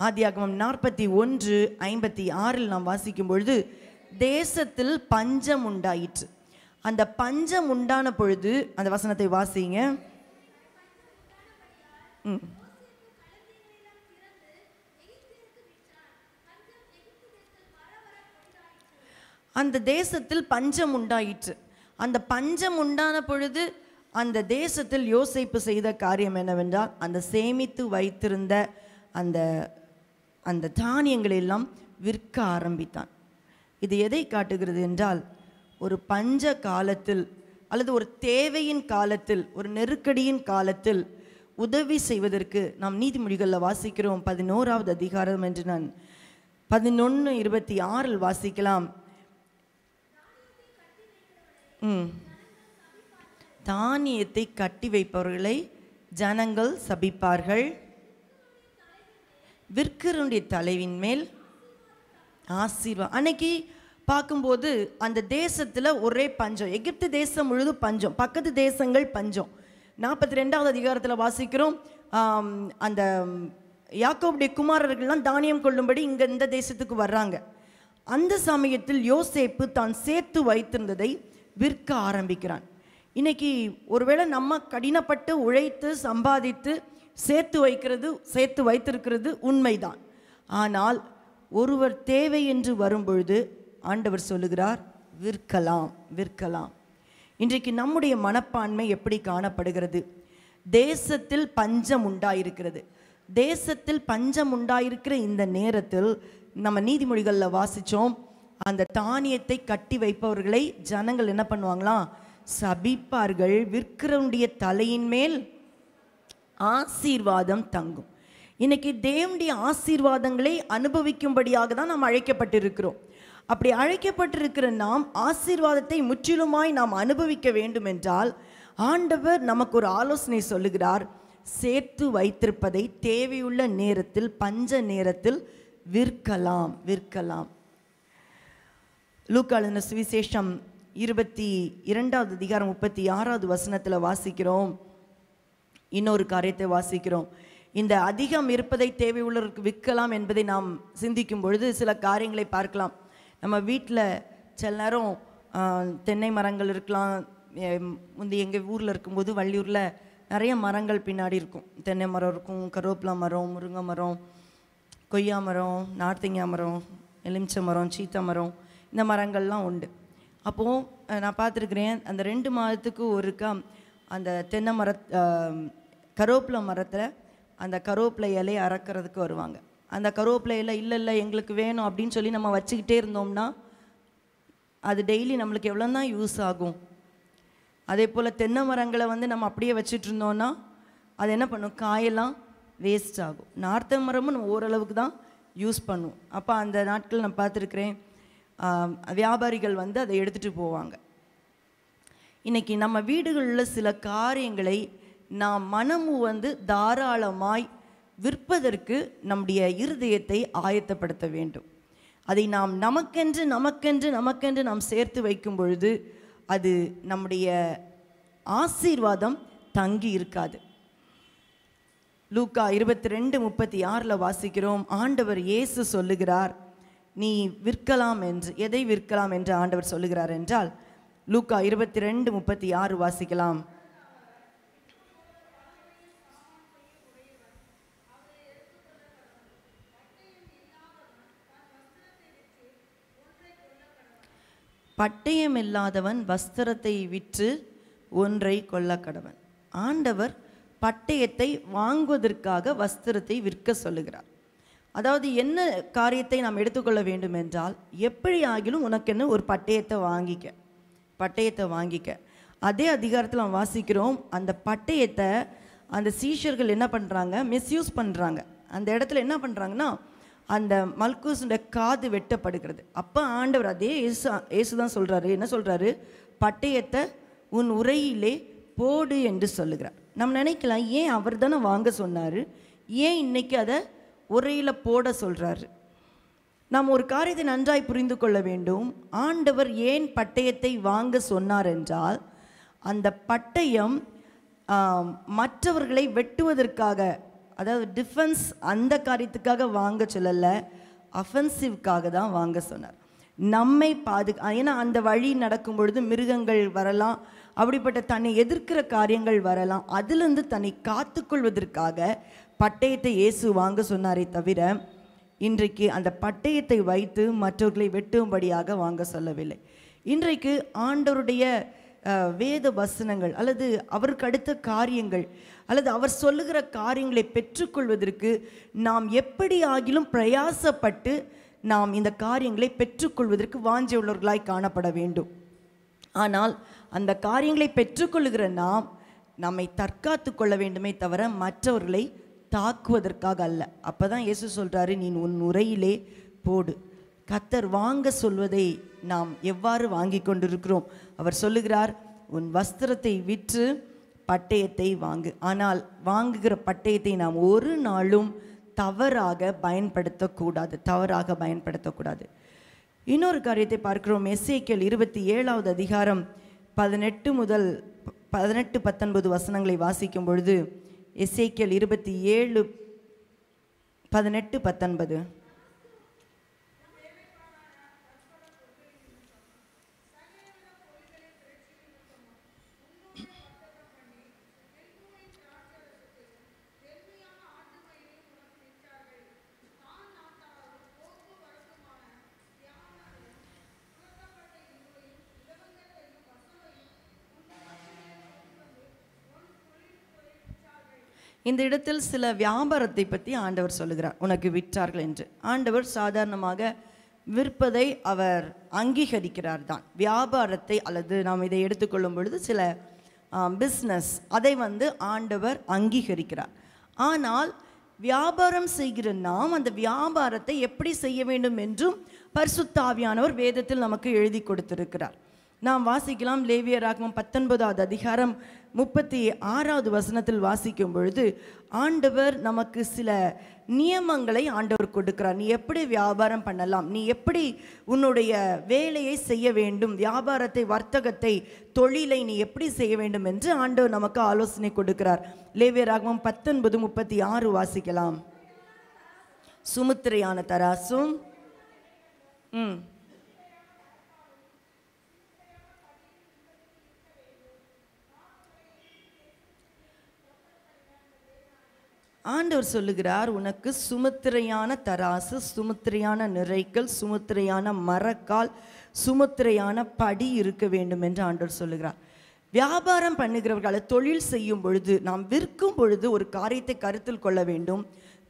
S1: ஆதியாகமம் நாற்பத்தி ஒன்று ஐம்பத்தி ஆறில் நாம் வாசிக்கும் பொழுது தேசத்தில் பஞ்சம் உண்டாயிற்று அந்த பஞ்சம் உண்டான பொழுது அந்த வசனத்தை வாசிங்க ம் அந்த தேசத்தில் பஞ்சம் உண்டாயிற்று அந்த பஞ்சம் உண்டான பொழுது அந்த தேசத்தில் யோசிப்பு செய்த காரியம் என்னவென்றால் அந்த சேமித்து வைத்திருந்த அந்த அந்த எல்லாம் விற்க ஆரம்பித்தான் இது எதை காட்டுகிறது என்றால் ஒரு பஞ்ச காலத்தில் அல்லது ஒரு தேவையின் காலத்தில் ஒரு நெருக்கடியின் காலத்தில் உதவி செய்வதற்கு நாம் நீதிமொழிகளில் வாசிக்கிறோம் பதினோராவது அதிகாரம் என்று நான் பதினொன்று இருபத்தி ஆறில் வாசிக்கலாம் தானியத்தை கட்டி வைப்பவர்களை ஜனங்கள் சபிப்பார்கள் விற்கிறனுடைய தலைவின் மேல் ஆசீர்வா அன்னைக்கு பார்க்கும்போது அந்த தேசத்தில் ஒரே பஞ்சம் எகிப்து தேசம் முழுதும் பஞ்சம் பக்கத்து தேசங்கள் பஞ்சம் நாற்பத்தி ரெண்டாவது அதிகாரத்தில் வாசிக்கிறோம் அந்த யாக்கோபுடைய குமாரர்கள்லாம் தானியம் கொள்ளும்படி இங்கே இந்த தேசத்துக்கு வர்றாங்க அந்த சமயத்தில் யோசேப்பு தான் சேர்த்து வைத்திருந்ததை விற்க ஆரம்பிக்கிறான் இன்றைக்கி ஒருவேளை நம்ம கடினப்பட்டு உழைத்து சம்பாதித்து சேர்த்து வைக்கிறது சேர்த்து வைத்திருக்கிறது உண்மைதான் ஆனால் ஒருவர் தேவை என்று வரும்பொழுது ஆண்டவர் சொல்லுகிறார் விற்கலாம் விற்கலாம் இன்றைக்கு நம்முடைய மனப்பான்மை எப்படி காணப்படுகிறது தேசத்தில் பஞ்சம் உண்டாயிருக்கிறது தேசத்தில் பஞ்சம் உண்டாயிருக்கிற இந்த நேரத்தில் நம்ம நீதிமொழிகளில் வாசித்தோம் அந்த தானியத்தை கட்டி வைப்பவர்களை ஜனங்கள் என்ன பண்ணுவாங்களாம் சபிப்பார்கள் விற்கிறவனுடைய தலையின் மேல் ஆசீர்வாதம் தங்கும் இன்னைக்கு தேவனுடைய ஆசீர்வாதங்களை அனுபவிக்கும்படியாக தான் நாம் அழைக்கப்பட்டிருக்கிறோம் அப்படி அழைக்கப்பட்டிருக்கிற நாம் ஆசீர்வாதத்தை முற்றிலுமாய் நாம் அனுபவிக்க வேண்டும் என்றால் ஆண்டவர் நமக்கு ஒரு ஆலோசனை சொல்லுகிறார் சேர்த்து வைத்திருப்பதை தேவையுள்ள நேரத்தில் பஞ்ச நேரத்தில் விற்கலாம் விற்கலாம் லூக்காளுன சுவிசேஷம் இருபத்தி இரண்டாவது அதிகாரம் முப்பத்தி ஆறாவது வசனத்தில் வாசிக்கிறோம் இன்னொரு காரியத்தை வாசிக்கிறோம் இந்த அதிகம் இருப்பதை தேவையுள்ளவருக்கு விற்கலாம் என்பதை நாம் சிந்திக்கும் பொழுது சில காரியங்களை பார்க்கலாம் நம்ம வீட்டில் சில நேரம் தென்னை மரங்கள் இருக்கலாம் வந்து எங்கள் ஊரில் இருக்கும்போது வள்ளியூரில் நிறைய மரங்கள் பின்னாடி இருக்கும் தென்னை மரம் இருக்கும் கருவேப்பிலா மரம் முருங்கை மரம் கொய்யா மரம் நார்த்திங்கா மரம் எலுமிச்சை மரம் சீத்தா மரம் இந்த மரங்கள்லாம் உண்டு அப்போது நான் பார்த்துருக்குறேன் அந்த ரெண்டு மாதத்துக்கு ஒருக்கா அந்த தென்னை மர கருவேப்பிலை மரத்தில் அந்த கருவேப்பிலை இலையை அறக்கிறதுக்கு வருவாங்க அந்த கருவேப்பிலை இலை இல்லை இல்லை எங்களுக்கு வேணும் அப்படின்னு சொல்லி நம்ம வச்சுக்கிட்டே இருந்தோம்னா அது டெய்லி நம்மளுக்கு எவ்வளோ தான் யூஸ் ஆகும் அதே போல் தென்னை மரங்களை வந்து நம்ம அப்படியே வச்சுட்டு இருந்தோம்னா அது என்ன பண்ணும் காயெல்லாம் வேஸ்ட் ஆகும் நார்த்த மரமும் நம்ம ஓரளவுக்கு தான் யூஸ் பண்ணுவோம் அப்போ அந்த நாட்கள் நான் பார்த்துருக்குறேன் வியாபாரிகள் வந்து அதை எடுத்துகிட்டு போவாங்க இன்றைக்கி நம்ம வீடுகளில் சில காரியங்களை நாம் மனமு வந்து தாராளமாய் விற்பதற்கு நம்முடைய இருதயத்தை ஆயத்தப்படுத்த வேண்டும் அதை நாம் நமக்கென்று நமக்கென்று நமக்கென்று நாம் சேர்த்து வைக்கும் பொழுது அது நம்முடைய ஆசீர்வாதம் தங்கி இருக்காது லூக்கா இருபத்தி ரெண்டு முப்பத்தி ஆறில் வாசிக்கிறோம் ஆண்டவர் இயேசு சொல்லுகிறார் நீ விற்கலாம் என்று எதை விற்கலாம் என்று ஆண்டவர் சொல்லுகிறார் என்றால் லூக்கா இருபத்தி ரெண்டு முப்பத்தி ஆறு வாசிக்கலாம் பட்டயம் இல்லாதவன் வஸ்திரத்தை விற்று ஒன்றை கொல்ல கடவன் ஆண்டவர் பட்டயத்தை வாங்குவதற்காக வஸ்திரத்தை விற்க சொல்லுகிறார் அதாவது என்ன காரியத்தை நாம் எடுத்துக்கொள்ள வேண்டும் என்றால் எப்படி ஆகிலும் உனக்குன்னு ஒரு பட்டயத்தை வாங்கிக்க பட்டயத்தை வாங்கிக்க அதே அதிகாரத்தில் நாம் வாசிக்கிறோம் அந்த பட்டயத்தை அந்த சீஷர்கள் என்ன பண்ணுறாங்க மிஸ்யூஸ் பண்ணுறாங்க அந்த இடத்துல என்ன பண்ணுறாங்கன்னா அந்த மல்கூஸுடைய காது வெட்டப்படுகிறது அப்போ ஆண்டவர் அதே ஏசு ஏசு தான் சொல்கிறாரு என்ன சொல்கிறாரு பட்டயத்தை உன் உரையிலே போடு என்று சொல்லுகிறார் நம்ம நினைக்கலாம் ஏன் அவர் தானே வாங்க சொன்னார் ஏன் இன்றைக்கி அதை உரையில் போட சொல்கிறாரு நாம் ஒரு காரியத்தை நன்றாய் புரிந்து கொள்ள வேண்டும் ஆண்டவர் ஏன் பட்டயத்தை வாங்க சொன்னார் என்றால் அந்த பட்டயம் மற்றவர்களை வெட்டுவதற்காக அதாவது டிஃபென்ஸ் அந்த காரியத்துக்காக வாங்க சொல்லலை அஃபென்சிவ்க்காக தான் வாங்க சொன்னார் நம்மை பாது ஏன்னா அந்த வழி நடக்கும் பொழுது மிருகங்கள் வரலாம் அப்படிப்பட்ட தன்னை எதிர்க்கிற காரியங்கள் வரலாம் அதிலிருந்து தன்னை காத்துக்கொள்வதற்காக பட்டயத்தை இயேசு வாங்க சொன்னாரே தவிர இன்றைக்கு அந்த பட்டயத்தை வைத்து மற்றவர்களை வெட்டும்படியாக வாங்க சொல்லவில்லை இன்றைக்கு ஆண்டவருடைய வேத வசனங்கள் அல்லது அவருக்கு அடுத்த காரியங்கள் அல்லது அவர் சொல்லுகிற காரியங்களை பெற்றுக்கொள்வதற்கு நாம் எப்படி ஆகிலும் பிரயாசப்பட்டு நாம் இந்த காரியங்களை பெற்றுக்கொள்வதற்கு வாஞ்சியுள்ளவர்களாய் காணப்பட வேண்டும் ஆனால் அந்த காரியங்களை பெற்றுக்கொள்ளுகிற நாம் நம்மை தற்காத்து கொள்ள வேண்டுமே தவிர மற்றவர்களை தாக்குவதற்காக அல்ல அப்போ தான் இயேசு சொல்கிறாரு நீ உன் உரையிலே போடு கத்தர் வாங்க சொல்வதை நாம் எவ்வாறு வாங்கி கொண்டிருக்கிறோம் அவர் சொல்லுகிறார் உன் வஸ்திரத்தை விற்று பட்டயத்தை வாங்கு ஆனால் வாங்குகிற பட்டயத்தை நாம் ஒரு நாளும் தவறாக பயன்படுத்தக்கூடாது தவறாக பயன்படுத்தக்கூடாது இன்னொரு காரியத்தை பார்க்கிறோம் எஸ்ஏக்கியல் இருபத்தி ஏழாவது அதிகாரம் பதினெட்டு முதல் பதினெட்டு பத்தொன்பது வசனங்களை வாசிக்கும் பொழுது எஸ்ஐக்கியல் இருபத்தி ஏழு பதினெட்டு பத்தொன்பது இந்த இடத்தில் சில வியாபாரத்தை பற்றி ஆண்டவர் சொல்லுகிறார் உனக்கு விற்றார்கள் என்று ஆண்டவர் சாதாரணமாக விற்பதை அவர் அங்கீகரிக்கிறார் தான் வியாபாரத்தை அல்லது நாம் இதை எடுத்துக்கொள்ளும் பொழுது சில பிஸ்னஸ் அதை வந்து ஆண்டவர் அங்கீகரிக்கிறார் ஆனால் வியாபாரம் செய்கிற நாம் அந்த வியாபாரத்தை எப்படி செய்ய வேண்டும் என்றும் பரிசுத்தாவியானவர் வேதத்தில் நமக்கு எழுதி கொடுத்திருக்கிறார் நாம் வாசிக்கலாம் லேவியராகமம் பத்தொன்பதாவது அதிகாரம் முப்பத்தி ஆறாவது வசனத்தில் வாசிக்கும் பொழுது ஆண்டவர் நமக்கு சில நியமங்களை ஆண்டவர் கொடுக்கிறார் நீ எப்படி வியாபாரம் பண்ணலாம் நீ எப்படி உன்னுடைய வேலையை செய்ய வேண்டும் வியாபாரத்தை வர்த்தகத்தை தொழிலை நீ எப்படி செய்ய வேண்டும் என்று ஆண்டவர் நமக்கு ஆலோசனை கொடுக்கிறார் லேவியராகமம் பத்தொன்பது முப்பத்தி ஆறு வாசிக்கலாம் சுமுத்திரையான தராசும் ம் ஆண்டவர் சொல்லுகிறார் உனக்கு சுமுத்திரையான தராசு சுமுத்திரையான நிறைக்கல் சுமுத்திரையான மரக்கால் சுமுத்திரையான படி இருக்க வேண்டும் என்று ஆண்டவர் சொல்லுகிறார் வியாபாரம் பண்ணுகிறவர்களை தொழில் செய்யும் பொழுது நாம் விற்கும் பொழுது ஒரு காரியத்தை கருத்தில் கொள்ள வேண்டும்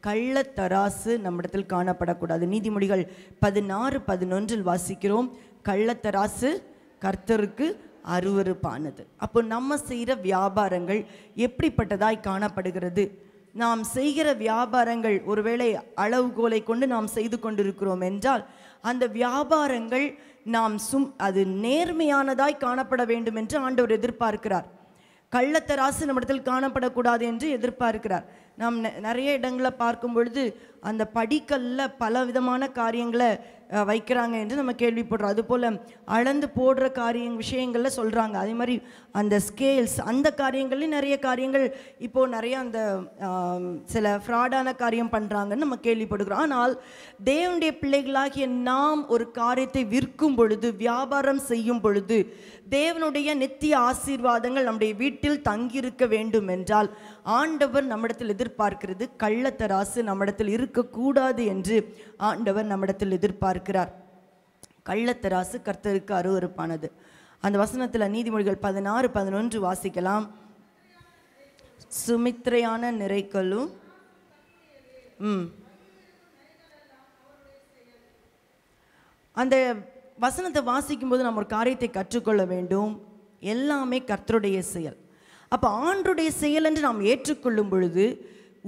S1: கள்ள தராசு நம்மிடத்தில் காணப்படக்கூடாது நீதிமொழிகள் பதினாறு பதினொன்றில் வாசிக்கிறோம் கள்ளத்தராசு கர்த்தருக்கு அருவறுப்பானது அப்போ நம்ம செய்கிற வியாபாரங்கள் எப்படிப்பட்டதாய் காணப்படுகிறது நாம் செய்கிற வியாபாரங்கள் ஒருவேளை அளவுகோலை கொண்டு நாம் செய்து கொண்டிருக்கிறோம் என்றால் அந்த வியாபாரங்கள் நாம் சும் அது நேர்மையானதாய் காணப்பட வேண்டும் என்று ஆண்டவர் எதிர்பார்க்கிறார் கள்ளத்தராசு நம்மிடத்தில் காணப்படக்கூடாது என்று எதிர்பார்க்கிறார் நாம் நிறைய இடங்களை பார்க்கும் பொழுது அந்த படிக்கல்ல பல விதமான காரியங்களை வைக்கிறாங்க என்று நம்ம கேள்விப்படுறோம் அது போல் அளந்து போடுற காரிய விஷயங்களில் சொல்கிறாங்க அதே மாதிரி அந்த ஸ்கேல்ஸ் அந்த காரியங்கள்லேயும் நிறைய காரியங்கள் இப்போது நிறைய அந்த சில ஃப்ராடான காரியம் பண்ணுறாங்கன்னு நம்ம கேள்விப்படுகிறோம் ஆனால் தேவனுடைய பிள்ளைகளாகிய நாம் ஒரு காரியத்தை விற்கும் பொழுது வியாபாரம் செய்யும் பொழுது தேவனுடைய நித்திய ஆசீர்வாதங்கள் நம்முடைய வீட்டில் தங்கியிருக்க வேண்டும் என்றால் ஆண்டவர் நம்மிடத்தில் எதிர்பார்க்கிறது கள்ளத்தராசு நம்மிடத்தில் இருக்கக்கூடாது என்று ஆண்டவர் நம்மிடத்தில் எதிர்பார்க்கிறார் பார்க்கிறார் கள்ளத்தராசு கர்த்தருக்கு அருவறுப்பானது அந்த வசனத்தில் நீதிமொழிகள் பதினாறு பதினொன்று வாசிக்கலாம் சுமித்திரையான நிறைகளும் ம் அந்த வசனத்தை வாசிக்கும்போது நம்ம ஒரு காரியத்தை கற்றுக்கொள்ள வேண்டும் எல்லாமே கர்த்தருடைய செயல் அப்போ ஆண்டுடைய செயல் என்று நாம் ஏற்றுக்கொள்ளும் பொழுது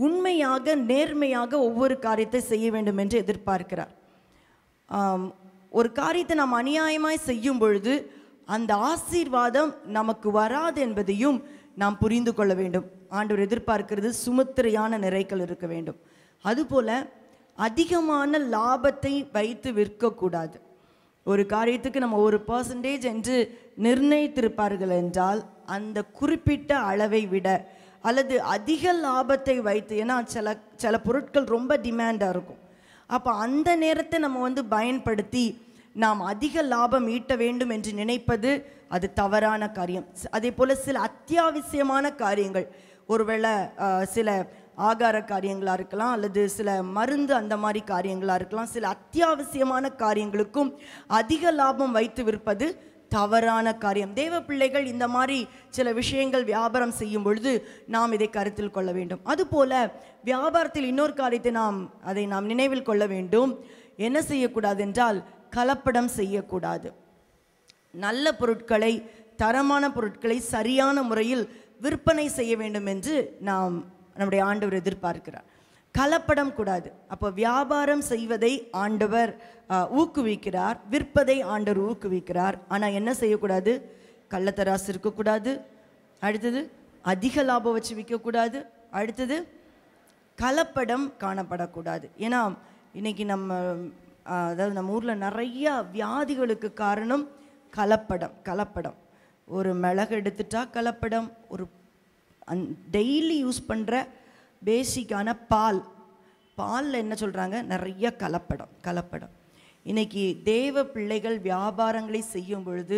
S1: உண்மையாக நேர்மையாக ஒவ்வொரு காரியத்தை செய்ய வேண்டும் என்று எதிர்பார்க்கிறார் ஒரு காரியத்தை நாம் அநியாயமாய் செய்யும் பொழுது அந்த ஆசீர்வாதம் நமக்கு வராது என்பதையும் நாம் புரிந்து கொள்ள வேண்டும் ஆண்டவர் எதிர்பார்க்கிறது சுமத்திரையான நிறைகள் இருக்க வேண்டும் அதுபோல் அதிகமான லாபத்தை வைத்து விற்கக்கூடாது ஒரு காரியத்துக்கு நம்ம ஒரு பர்சன்டேஜ் என்று நிர்ணயித்திருப்பார்கள் என்றால் அந்த குறிப்பிட்ட அளவை விட அல்லது அதிக லாபத்தை வைத்து ஏன்னா சில சில பொருட்கள் ரொம்ப டிமாண்டாக இருக்கும் அப்போ அந்த நேரத்தை நம்ம வந்து பயன்படுத்தி நாம் அதிக லாபம் ஈட்ட வேண்டும் என்று நினைப்பது அது தவறான காரியம் அதே போல் சில அத்தியாவசியமான காரியங்கள் ஒருவேளை சில ஆகார காரியங்களாக இருக்கலாம் அல்லது சில மருந்து அந்த மாதிரி காரியங்களாக இருக்கலாம் சில அத்தியாவசியமான காரியங்களுக்கும் அதிக லாபம் வைத்து விற்பது தவறான காரியம் தேவ பிள்ளைகள் இந்த மாதிரி சில விஷயங்கள் வியாபாரம் செய்யும் பொழுது நாம் இதை கருத்தில் கொள்ள வேண்டும் அதுபோல வியாபாரத்தில் இன்னொரு காரியத்தை நாம் அதை நாம் நினைவில் கொள்ள வேண்டும் என்ன செய்யக்கூடாது என்றால் கலப்படம் செய்யக்கூடாது நல்ல பொருட்களை தரமான பொருட்களை சரியான முறையில் விற்பனை செய்ய வேண்டும் என்று நாம் நம்முடைய ஆண்டவர் எதிர்பார்க்கிறார் கலப்படம் கூடாது அப்போ வியாபாரம் செய்வதை ஆண்டவர் ஊக்குவிக்கிறார் விற்பதை ஆண்டவர் ஊக்குவிக்கிறார் ஆனால் என்ன செய்யக்கூடாது கள்ளத்தராசு இருக்கக்கூடாது அடுத்தது அதிக லாபம் வச்சு விற்கக்கூடாது அடுத்தது கலப்படம் காணப்படக்கூடாது ஏன்னா இன்றைக்கி நம்ம அதாவது நம்ம ஊரில் நிறையா வியாதிகளுக்கு காரணம் கலப்படம் கலப்படம் ஒரு மிளகு எடுத்துட்டா கலப்படம் ஒரு அந் டெய்லி யூஸ் பண்ணுற பேசிக்கான பால் பாலில் என்ன சொல்கிறாங்க நிறைய கலப்படம் கலப்படம் இன்றைக்கி தேவ பிள்ளைகள் வியாபாரங்களை செய்யும் பொழுது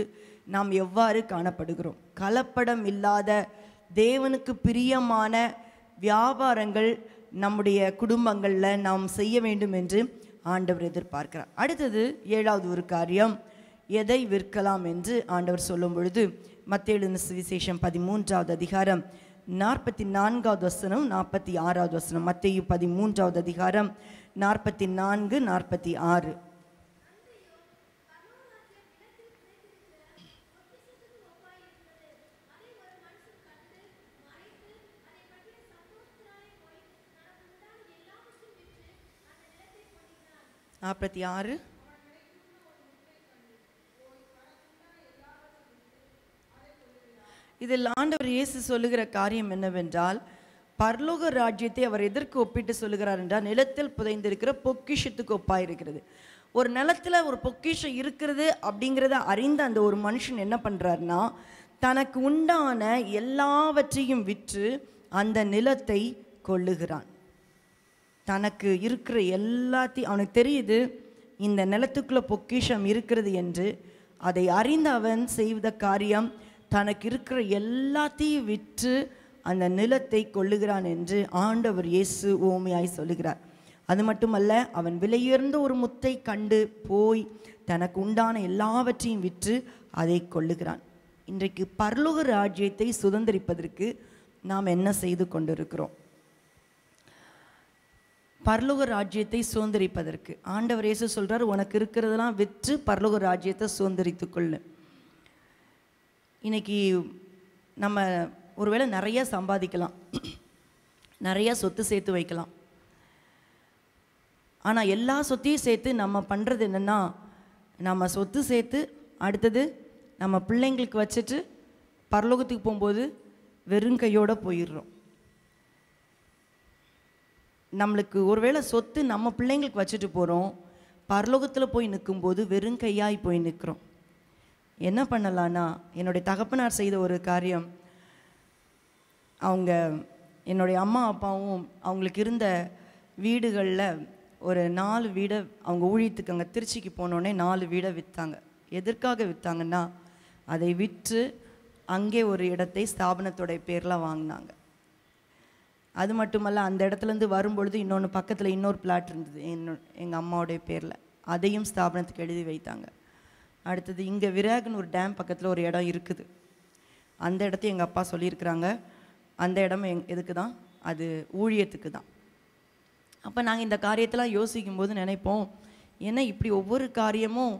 S1: நாம் எவ்வாறு காணப்படுகிறோம் கலப்படம் இல்லாத தேவனுக்கு பிரியமான வியாபாரங்கள் நம்முடைய குடும்பங்களில் நாம் செய்ய வேண்டும் என்று ஆண்டவர் எதிர்பார்க்கிறார் அடுத்தது ஏழாவது ஒரு காரியம் எதை விற்கலாம் என்று ஆண்டவர் சொல்லும் பொழுது மத்திய சுவிசேஷம் பதிமூன்றாவது அதிகாரம் நாற்பத்தி நான்காவது வசனம் நாற்பத்தி ஆறாவது வசனம் மத்திய பதிமூன்றாவது அதிகாரம் நாற்பத்தி நான்கு நாற்பத்தி ஆறு நாற்பத்தி ஆறு இதில் ஆண்டவர் இயேசு சொல்லுகிற காரியம் என்னவென்றால் பர்லோக ராஜ்யத்தை அவர் எதற்கு ஒப்பிட்டு சொல்லுகிறார் என்றால் நிலத்தில் புதைந்திருக்கிற பொக்கிஷத்துக்கு ஒப்பாயிருக்கிறது ஒரு நிலத்தில் ஒரு பொக்கிஷம் இருக்கிறது அப்படிங்கிறத அறிந்த அந்த ஒரு மனுஷன் என்ன பண்ணுறாருன்னா தனக்கு உண்டான எல்லாவற்றையும் விற்று அந்த நிலத்தை கொள்ளுகிறான் தனக்கு இருக்கிற எல்லாத்தையும் அவனுக்கு தெரியுது இந்த நிலத்துக்குள்ளே பொக்கிஷம் இருக்கிறது என்று அதை அறிந்த அவன் செய்த காரியம் தனக்கு இருக்கிற எல்லாத்தையும் விற்று அந்த நிலத்தை கொள்ளுகிறான் என்று ஆண்டவர் இயேசு ஓமையாய் சொல்லுகிறார் அது மட்டுமல்ல அவன் விலையுயர்ந்த ஒரு முத்தை கண்டு போய் தனக்கு உண்டான எல்லாவற்றையும் விற்று அதை கொள்ளுகிறான் இன்றைக்கு பர்லோக ராஜ்யத்தை சுதந்திரிப்பதற்கு நாம் என்ன செய்து கொண்டிருக்கிறோம் பரலோக ராஜ்யத்தை சுதந்திரிப்பதற்கு ஆண்டவர் இயேசு சொல்கிறார் உனக்கு இருக்கிறதெல்லாம் விற்று பரலோக ராஜ்யத்தை கொள்ளு இன்றைக்கி நம்ம ஒருவேளை நிறைய சம்பாதிக்கலாம் நிறைய சொத்து சேர்த்து வைக்கலாம் ஆனால் எல்லா சொத்தையும் சேர்த்து நம்ம பண்ணுறது என்னென்னா நம்ம சொத்து சேர்த்து அடுத்தது நம்ம பிள்ளைங்களுக்கு வச்சுட்டு பரலோகத்துக்கு போகும்போது வெறும் கையோடு போயிடுறோம் நம்மளுக்கு ஒருவேளை சொத்து நம்ம பிள்ளைங்களுக்கு வச்சுட்டு போகிறோம் பரலோகத்தில் போய் நிற்கும்போது வெறும் கையாகி போய் நிற்கிறோம் என்ன பண்ணலான்னா என்னுடைய தகப்பனார் செய்த ஒரு காரியம் அவங்க என்னுடைய அம்மா அப்பாவும் அவங்களுக்கு இருந்த வீடுகளில் ஒரு நாலு வீடை அவங்க ஊழியத்துக்குங்க திருச்சிக்கு போனோடனே நாலு வீடை விற்றாங்க எதற்காக விற்றாங்கன்னா அதை விற்று அங்கே ஒரு இடத்தை ஸ்தாபனத்துடைய பேரில் வாங்கினாங்க அது மட்டுமல்ல அந்த இடத்துலேருந்து வரும்பொழுது இன்னொன்று பக்கத்தில் இன்னொரு பிளாட் இருந்தது என்னோட எங்கள் அம்மாவுடைய பேரில் அதையும் ஸ்தாபனத்துக்கு எழுதி வைத்தாங்க அடுத்தது இங்கே விராக்னு ஒரு டேம் பக்கத்தில் ஒரு இடம் இருக்குது அந்த இடத்தையும் எங்கள் அப்பா சொல்லியிருக்கிறாங்க அந்த இடம் எங் எதுக்கு தான் அது ஊழியத்துக்கு தான் அப்போ நாங்கள் இந்த காரியத்தெல்லாம் யோசிக்கும் போது நினைப்போம் ஏன்னா இப்படி ஒவ்வொரு காரியமும்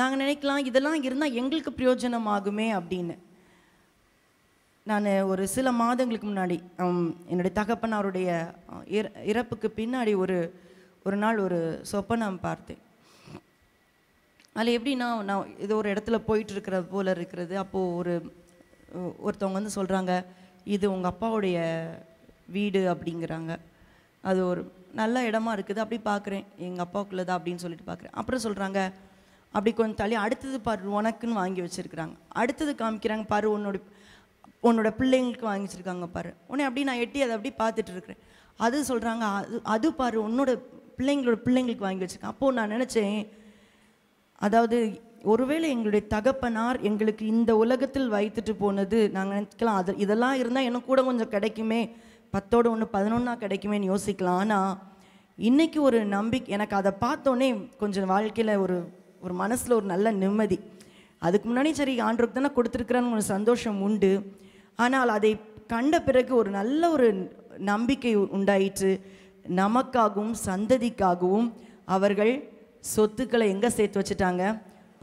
S1: நாங்கள் நினைக்கலாம் இதெல்லாம் இருந்தால் எங்களுக்கு ஆகுமே அப்படின்னு நான் ஒரு சில மாதங்களுக்கு முன்னாடி என்னுடைய தகப்பன் அவருடைய இறப்புக்கு பின்னாடி ஒரு ஒரு நாள் ஒரு சொப்பனம் பார்த்தேன் அதில் எப்படின்னா நான் ஏதோ ஒரு இடத்துல போயிட்டு இருக்கிறது போல் இருக்கிறது அப்போது ஒரு ஒருத்தவங்க வந்து சொல்கிறாங்க இது உங்கள் அப்பாவுடைய வீடு அப்படிங்கிறாங்க அது ஒரு நல்ல இடமா இருக்குது அப்படி பார்க்குறேன் எங்கள் அப்பாவுக்குள்ளதா அப்படின்னு சொல்லிட்டு பார்க்குறேன் அப்புறம் சொல்கிறாங்க அப்படி கொஞ்சம் தள்ளி அடுத்தது பார் உனக்குன்னு வாங்கி வச்சுருக்குறாங்க அடுத்தது காமிக்கிறாங்க பாரு உன்னோட உன்னோட பிள்ளைங்களுக்கு வாங்கி வச்சுருக்காங்க பாரு உன்னே அப்படி நான் எட்டி அதை அப்படி பார்த்துட்டு இருக்கிறேன் அது சொல்கிறாங்க அது அது பாரு உன்னோட பிள்ளைங்களோட பிள்ளைங்களுக்கு வாங்கி வச்சுருக்கேன் அப்போது நான் நினச்சேன் அதாவது ஒருவேளை எங்களுடைய தகப்பனார் எங்களுக்கு இந்த உலகத்தில் வைத்துட்டு போனது நாங்கள் நினைக்கலாம் அது இதெல்லாம் இருந்தால் எனக்கு கூட கொஞ்சம் கிடைக்குமே பத்தோடு ஒன்று பதினொன்னா கிடைக்குமேன்னு யோசிக்கலாம் ஆனால் இன்றைக்கி ஒரு நம்பிக்கை எனக்கு அதை பார்த்தோன்னே கொஞ்சம் வாழ்க்கையில் ஒரு ஒரு மனசில் ஒரு நல்ல நிம்மதி அதுக்கு முன்னாடி சரி ஆண்டுக்கு தானே கொடுத்துருக்குறான்னு ஒரு சந்தோஷம் உண்டு ஆனால் அதை கண்ட பிறகு ஒரு நல்ல ஒரு நம்பிக்கை உண்டாயிற்று நமக்காகவும் சந்ததிக்காகவும் அவர்கள் சொத்துக்களை எங்கே சேர்த்து வச்சுட்டாங்க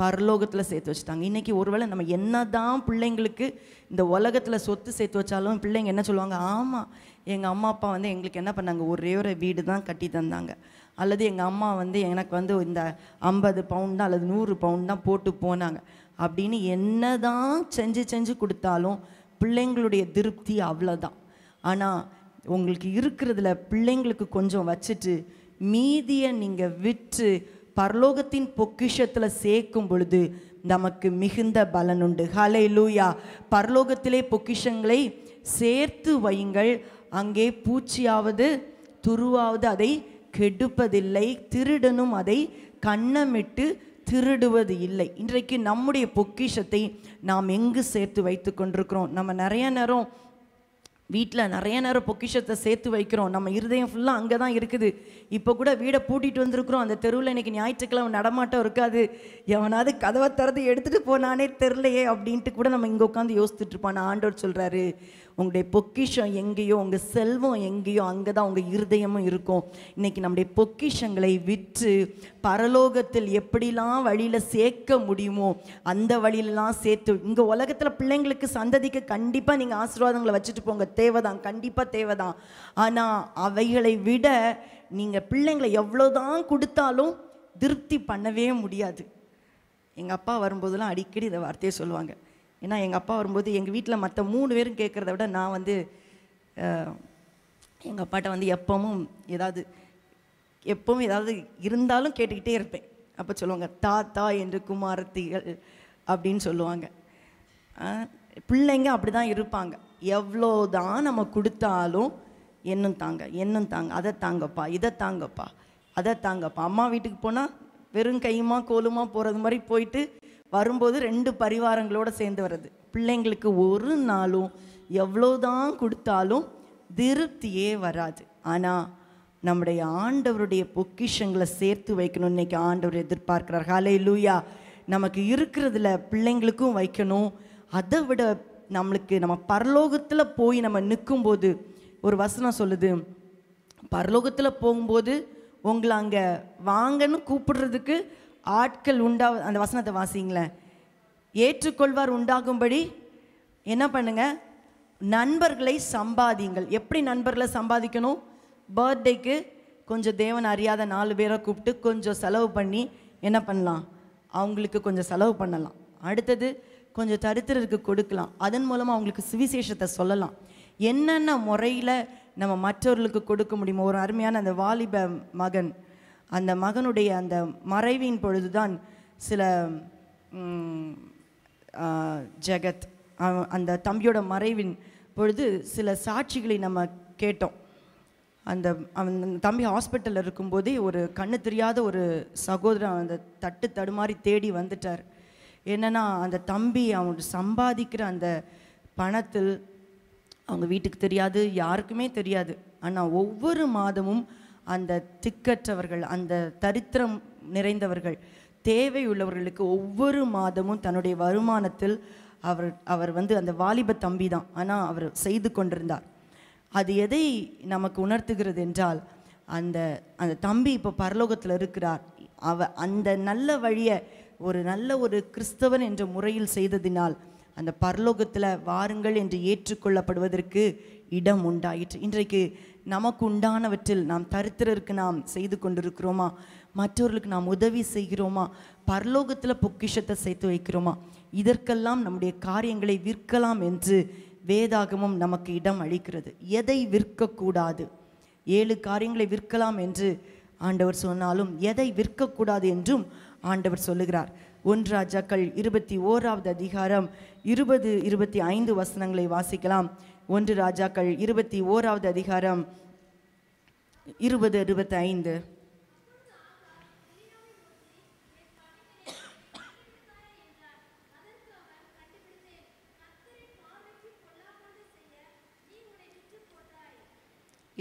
S1: பரலோகத்தில் சேர்த்து வச்சுட்டாங்க இன்றைக்கி ஒருவேளை நம்ம என்ன தான் பிள்ளைங்களுக்கு இந்த உலகத்தில் சொத்து சேர்த்து வச்சாலும் பிள்ளைங்க என்ன சொல்லுவாங்க ஆமாம் எங்கள் அம்மா அப்பா வந்து எங்களுக்கு என்ன பண்ணாங்க ஒரே ஒரு வீடு தான் கட்டி தந்தாங்க அல்லது எங்கள் அம்மா வந்து எனக்கு வந்து இந்த ஐம்பது பவுண்ட் தான் அல்லது நூறு பவுண்ட் தான் போட்டு போனாங்க அப்படின்னு என்ன தான் செஞ்சு செஞ்சு கொடுத்தாலும் பிள்ளைங்களுடைய திருப்தி அவ்வளோதான் ஆனால் உங்களுக்கு இருக்கிறதுல பிள்ளைங்களுக்கு கொஞ்சம் வச்சுட்டு மீதியை நீங்கள் விற்று பரலோகத்தின் பொக்கிஷத்தில் சேர்க்கும் பொழுது நமக்கு மிகுந்த பலன் உண்டு ஹலை லூயா பரலோகத்திலே பொக்கிஷங்களை சேர்த்து வையுங்கள் அங்கே பூச்சியாவது துருவாவது அதை கெடுப்பதில்லை திருடனும் அதை கண்ணமிட்டு திருடுவது இல்லை இன்றைக்கு நம்முடைய பொக்கிஷத்தை நாம் எங்கு சேர்த்து வைத்து கொண்டிருக்கிறோம் நம்ம நிறைய நேரம் வீட்டில் நிறைய நேரம் பொக்கிஷத்தை சேர்த்து வைக்கிறோம் நம்ம இருதயம் ஃபுல்லாக அங்கே தான் இருக்குது இப்போ கூட வீடை பூட்டிகிட்டு வந்திருக்கிறோம் அந்த தெருவில் இன்றைக்கி ஞாயிற்றுக்கிழமை நடமாட்டம் இருக்காது எவனாவது கதவை திறந்து எடுத்துகிட்டு போனானே தெரிலையே அப்படின்ட்டு கூட நம்ம இங்கே உட்காந்து யோசித்துட்ருப்பான் ஆண்டோர் சொல்கிறாரு உங்களுடைய பொக்கிஷம் எங்கேயோ உங்கள் செல்வம் எங்கேயோ அங்கே தான் உங்கள் இருதயமும் இருக்கும் இன்றைக்கி நம்முடைய பொக்கிஷங்களை விற்று பரலோகத்தில் எப்படிலாம் வழியில் சேர்க்க முடியுமோ அந்த வழியிலலாம் சேர்த்து இங்கே உலகத்தில் பிள்ளைங்களுக்கு சந்ததிக்கு கண்டிப்பாக நீங்கள் ஆசீர்வாதங்களை வச்சுட்டு போங்க தேவைதான் கண்டிப்பாக தேவைதான் ஆனால் அவைகளை விட நீங்கள் பிள்ளைங்களை எவ்வளோதான் கொடுத்தாலும் திருப்தி பண்ணவே முடியாது எங்கள் அப்பா வரும்போதெல்லாம் அடிக்கடி இந்த வார்த்தையை சொல்லுவாங்க ஏன்னா எங்கள் அப்பா வரும்போது எங்கள் வீட்டில் மற்ற மூணு பேரும் கேட்குறத விட நான் வந்து எங்கள் அப்பாட்ட வந்து எப்பவும் ஏதாவது எப்பவும் ஏதாவது இருந்தாலும் கேட்டுக்கிட்டே இருப்பேன் அப்போ சொல்லுவாங்க தாத்தா என்று குமாரத்திகள் அப்படின்னு சொல்லுவாங்க பிள்ளைங்க அப்படி தான் இருப்பாங்க எவ்வளோ தான் நம்ம கொடுத்தாலும் என்னும் தாங்க என்னும் தாங்க அதை தாங்கப்பா இதை தாங்கப்பா அதை தாங்கப்பா அம்மா வீட்டுக்கு போனால் வெறும் கையுமா கோலுமா போகிறது மாதிரி போயிட்டு வரும்போது ரெண்டு பரிவாரங்களோடு சேர்ந்து வருது பிள்ளைங்களுக்கு ஒரு நாளும் எவ்வளோதான் கொடுத்தாலும் திருப்தியே வராது ஆனால் நம்முடைய ஆண்டவருடைய பொக்கிஷங்களை சேர்த்து வைக்கணும் இன்றைக்கி ஆண்டவர் எதிர்பார்க்குறார் ஹாலே லூயா நமக்கு இருக்கிறதுல பிள்ளைங்களுக்கும் வைக்கணும் அதை விட நம்மளுக்கு நம்ம பரலோகத்தில் போய் நம்ம நிற்கும்போது ஒரு வசனம் சொல்லுது பரலோகத்தில் போகும்போது உங்களை அங்கே வாங்கன்னு கூப்பிடுறதுக்கு ஆட்கள் உண்டா அந்த வசனத்தை வாசிங்களேன் ஏற்றுக்கொள்வார் உண்டாகும்படி என்ன பண்ணுங்க நண்பர்களை சம்பாதிங்கள் எப்படி நண்பர்களை சம்பாதிக்கணும் பர்த்டேக்கு கொஞ்சம் தேவன் அறியாத நாலு பேரை கூப்பிட்டு கொஞ்சம் செலவு பண்ணி என்ன பண்ணலாம் அவங்களுக்கு கொஞ்சம் செலவு பண்ணலாம் அடுத்தது கொஞ்சம் தரித்திரருக்கு கொடுக்கலாம் அதன் மூலமாக அவங்களுக்கு சுவிசேஷத்தை சொல்லலாம் என்னென்ன முறையில் நம்ம மற்றவர்களுக்கு கொடுக்க முடியுமோ ஒரு அருமையான அந்த வாலிப மகன் அந்த மகனுடைய அந்த மறைவின் பொழுதுதான் சில ஜெகத் அந்த தம்பியோட மறைவின் பொழுது சில சாட்சிகளை நம்ம கேட்டோம் அந்த அவன் தம்பி ஹாஸ்பிட்டலில் இருக்கும்போதே ஒரு கண்ணு தெரியாத ஒரு சகோதரன் அந்த தட்டு தடுமாறி தேடி வந்துட்டார் என்னென்னா அந்த தம்பி அவன் சம்பாதிக்கிற அந்த பணத்தில் அவங்க வீட்டுக்கு தெரியாது யாருக்குமே தெரியாது ஆனால் ஒவ்வொரு மாதமும் அந்த திக்கற்றவர்கள் அந்த தரித்திரம் நிறைந்தவர்கள் தேவை உள்ளவர்களுக்கு ஒவ்வொரு மாதமும் தன்னுடைய வருமானத்தில் அவர் அவர் வந்து அந்த வாலிப தம்பி தான் ஆனால் அவர் செய்து கொண்டிருந்தார் அது எதை நமக்கு உணர்த்துகிறது என்றால் அந்த அந்த தம்பி இப்போ பரலோகத்தில் இருக்கிறார் அவ அந்த நல்ல வழியை ஒரு நல்ல ஒரு கிறிஸ்தவன் என்ற முறையில் செய்ததினால் அந்த பரலோகத்தில் வாருங்கள் என்று ஏற்றுக்கொள்ளப்படுவதற்கு இடம் உண்டாயிற்று இன்றைக்கு நமக்கு உண்டானவற்றில் நாம் தரித்திரருக்கு நாம் செய்து கொண்டிருக்கிறோமா மற்றவர்களுக்கு நாம் உதவி செய்கிறோமா பரலோகத்தில் பொக்கிஷத்தை சேர்த்து வைக்கிறோமா இதற்கெல்லாம் நம்முடைய காரியங்களை விற்கலாம் என்று வேதாகமும் நமக்கு இடம் அளிக்கிறது எதை விற்கக்கூடாது ஏழு காரியங்களை விற்கலாம் என்று ஆண்டவர் சொன்னாலும் எதை விற்கக்கூடாது என்றும் ஆண்டவர் சொல்லுகிறார் ஒன்றாஜாக்கள் இருபத்தி ஓராவது அதிகாரம் இருபது இருபத்தி ஐந்து வசனங்களை வாசிக்கலாம் ஒன்று ராஜாக்கள் இருபத்தி ஓராவது அதிகாரம் இருபது இருபத்தி ஐந்து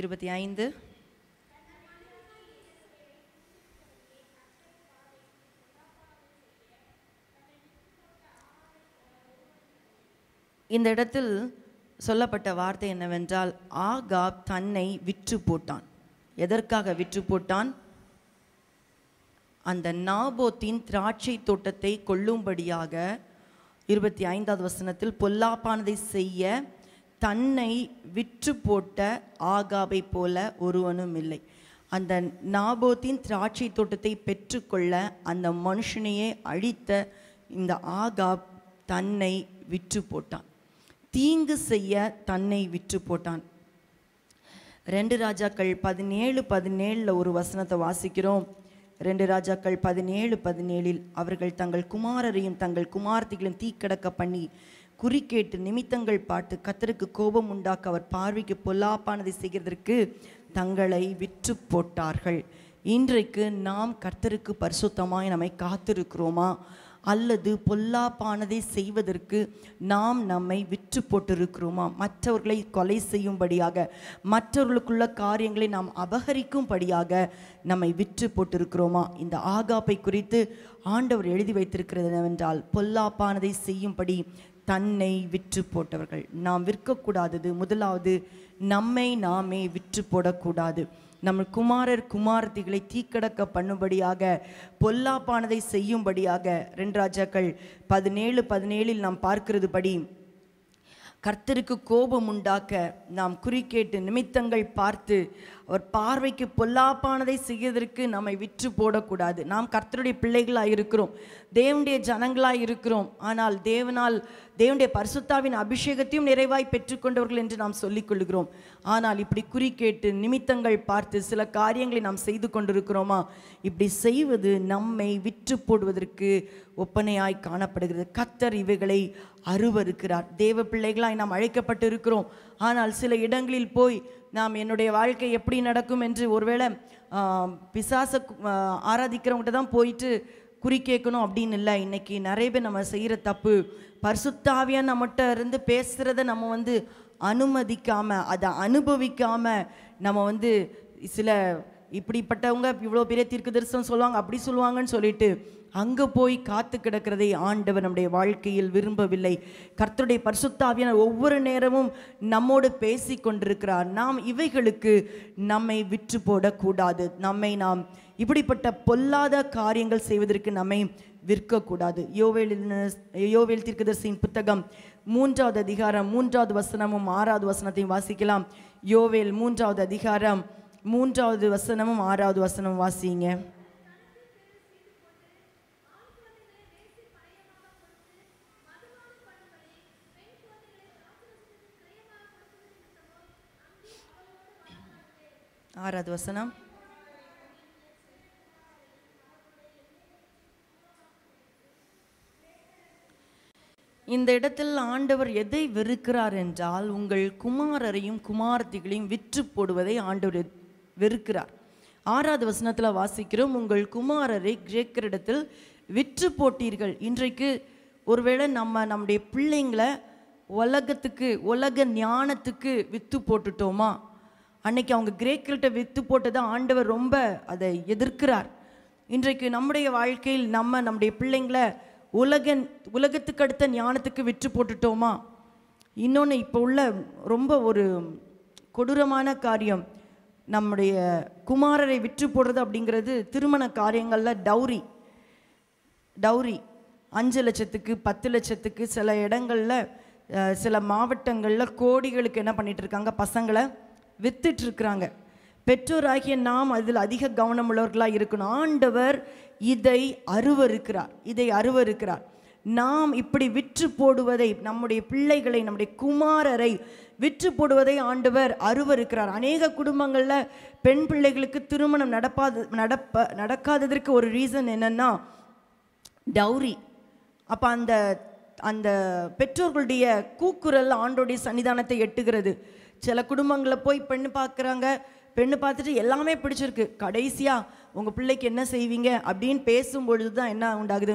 S1: இருபத்தி ஐந்து இந்த இடத்தில் சொல்லப்பட்ட வார்த்தை என்னவென்றால் ஆகாப் தன்னை விற்று போட்டான் எதற்காக விற்று போட்டான் அந்த நாபோத்தின் திராட்சை தோட்டத்தை கொல்லும்படியாக இருபத்தி ஐந்தாவது வசனத்தில் பொல்லாப்பானதை செய்ய தன்னை விற்று போட்ட ஆகாபை போல ஒருவனும் இல்லை அந்த நாபோத்தின் திராட்சை தோட்டத்தை பெற்றுக்கொள்ள அந்த மனுஷனையே அழித்த இந்த ஆகாப் தன்னை விற்று போட்டான் தீங்கு செய்ய தன்னை விற்று போட்டான் ரெண்டு ராஜாக்கள் பதினேழு பதினேழில் ஒரு வசனத்தை வாசிக்கிறோம் ரெண்டு ராஜாக்கள் பதினேழு பதினேழில் அவர்கள் தங்கள் குமாரரையும் தங்கள் குமார்த்திகளையும் தீக்கடக்க பண்ணி குறிக்கேட்டு நிமித்தங்கள் பார்த்து கத்தருக்கு கோபம் உண்டாக்க அவர் பார்வைக்கு பொல்லாப்பானதை செய்கிறதற்கு தங்களை விற்று போட்டார்கள் இன்றைக்கு நாம் கர்த்தருக்கு பரிசுத்தமாய் நம்மை காத்திருக்கிறோமா அல்லது பொல்லாப்பானதை செய்வதற்கு நாம் நம்மை விற்று போட்டிருக்கிறோமா மற்றவர்களை கொலை செய்யும்படியாக மற்றவர்களுக்குள்ள காரியங்களை நாம் அபகரிக்கும்படியாக நம்மை விற்று போட்டிருக்கிறோமா இந்த ஆகாப்பை குறித்து ஆண்டவர் எழுதி வைத்திருக்கிறது என்னவென்றால் பொல்லாப்பானதை செய்யும்படி தன்னை விற்று போட்டவர்கள் நாம் விற்கக்கூடாதது முதலாவது நம்மை நாமே விற்று போடக்கூடாது நம்ம குமாரர் குமார்த்திகளை தீக்கடக்க பண்ணும்படியாக பொல்லாப்பானதை செய்யும்படியாக ரெண்டு ராஜாக்கள் பதினேழு பதினேழில் நாம் பார்க்கிறது படி கர்த்தருக்கு கோபம் உண்டாக்க நாம் குறிக்கேட்டு நிமித்தங்கள் பார்த்து அவர் பார்வைக்கு பொல்லாப்பானதை செய்யறதற்கு நம்மை விற்று போடக்கூடாது நாம் கர்த்தருடைய பிள்ளைகளாக இருக்கிறோம் தேவனுடைய ஜனங்களாக இருக்கிறோம் ஆனால் தேவனால் தேவனுடைய பரிசுத்தாவின் அபிஷேகத்தையும் நிறைவாய் பெற்றுக்கொண்டவர்கள் என்று நாம் சொல்லிக்கொள்கிறோம் ஆனால் இப்படி குறிக்கேட்டு நிமித்தங்கள் பார்த்து சில காரியங்களை நாம் செய்து கொண்டிருக்கிறோமா இப்படி செய்வது நம்மை விற்று போடுவதற்கு ஒப்பனையாய் காணப்படுகிறது கத்தர் இவைகளை அருவருக்கிறார் தேவ பிள்ளைகளாய் நாம் அழைக்கப்பட்டு இருக்கிறோம் ஆனால் சில இடங்களில் போய் நாம் என்னுடைய வாழ்க்கை எப்படி நடக்கும் என்று ஒருவேளை பிசாச ஆராதிக்கிறவங்ககிட்ட தான் போயிட்டு குறி கேட்கணும் அப்படின்னு இல்லை இன்றைக்கி நிறைய பேர் நம்ம செய்கிற தப்பு பரிசுத்தாவியாக நம்மகிட்ட இருந்து பேசுகிறத நம்ம வந்து அனுமதிக்காமல் அதை அனுபவிக்காமல் நம்ம வந்து சில இப்படிப்பட்டவங்க இவ்வளோ பெரிய தீர்க்க தரிசனம் சொல்லுவாங்க அப்படி சொல்லுவாங்கன்னு சொல்லிட்டு அங்கே போய் காத்து கிடக்கிறதை ஆண்டவர் நம்முடைய வாழ்க்கையில் விரும்பவில்லை கர்த்தருடைய பரிசுத்தாவியான ஒவ்வொரு நேரமும் நம்மோடு பேசி கொண்டிருக்கிறார் நாம் இவைகளுக்கு நம்மை விற்று போடக்கூடாது நம்மை நாம் இப்படிப்பட்ட பொல்லாத காரியங்கள் செய்வதற்கு நம்மை விற்கக்கூடாது யோவேல் யோவேல் தீர்க்கதர்சியின் புத்தகம் மூன்றாவது அதிகாரம் மூன்றாவது வசனமும் ஆறாவது வசனத்தையும் வாசிக்கலாம் யோவேல் மூன்றாவது அதிகாரம் மூன்றாவது வசனமும் ஆறாவது வசனமும் வாசிங்க ஆறாவது வசனம் இந்த இடத்தில் ஆண்டவர் எதை வெறுக்கிறார் என்றால் உங்கள் குமாரரையும் குமாரத்திகளையும் விற்று போடுவதை ஆண்டவர் வெறுக்கிறார் ஆறாவது வசனத்தில் வாசிக்கிறோம் உங்கள் குமாரரை கிரேக்கரிடத்தில் விற்று போட்டீர்கள் இன்றைக்கு ஒருவேளை நம்ம நம்முடைய பிள்ளைங்களை உலகத்துக்கு உலக ஞானத்துக்கு விற்று போட்டுட்டோமா அன்னைக்கு அவங்க கிரேக்கர்கிட்ட விற்று போட்டதை ஆண்டவர் ரொம்ப அதை எதிர்க்கிறார் இன்றைக்கு நம்முடைய வாழ்க்கையில் நம்ம நம்முடைய பிள்ளைங்களை உலகன் உலகத்துக்கு அடுத்த ஞானத்துக்கு விற்று போட்டுட்டோமா இன்னொன்று இப்போ உள்ள ரொம்ப ஒரு கொடூரமான காரியம் நம்முடைய குமாரரை விற்று போடுறது அப்படிங்கிறது திருமண காரியங்களில் டவுரி டவுரி அஞ்சு லட்சத்துக்கு பத்து லட்சத்துக்கு சில இடங்களில் சில மாவட்டங்களில் கோடிகளுக்கு என்ன பண்ணிகிட்ருக்காங்க பசங்களை வித்துட்ருக்குறாங்க பெற்றோராகிய நாம் அதில் அதிக கவனமுள்ளவர்களாக இருக்கணும் ஆண்டவர் இதை அருவருக்கிறார் இதை அருவருக்கிறார் நாம் இப்படி விற்று போடுவதை நம்முடைய பிள்ளைகளை நம்முடைய குமாரரை விற்று போடுவதை ஆண்டவர் அருவருக்கிறார் அநேக குடும்பங்களில் பெண் பிள்ளைகளுக்கு திருமணம் நடப்பாது நடப்ப நடக்காததற்கு ஒரு ரீசன் என்னென்னா டவுரி அப்போ அந்த அந்த பெற்றோர்களுடைய கூக்குரல் ஆண்டோடைய சன்னிதானத்தை எட்டுகிறது சில குடும்பங்களை போய் பெண்ணு பார்க்குறாங்க பெண்ணு பார்த்துட்டு எல்லாமே பிடிச்சிருக்கு கடைசியாக உங்கள் பிள்ளைக்கு என்ன செய்வீங்க அப்படின்னு பொழுது தான் என்ன உண்டாகுது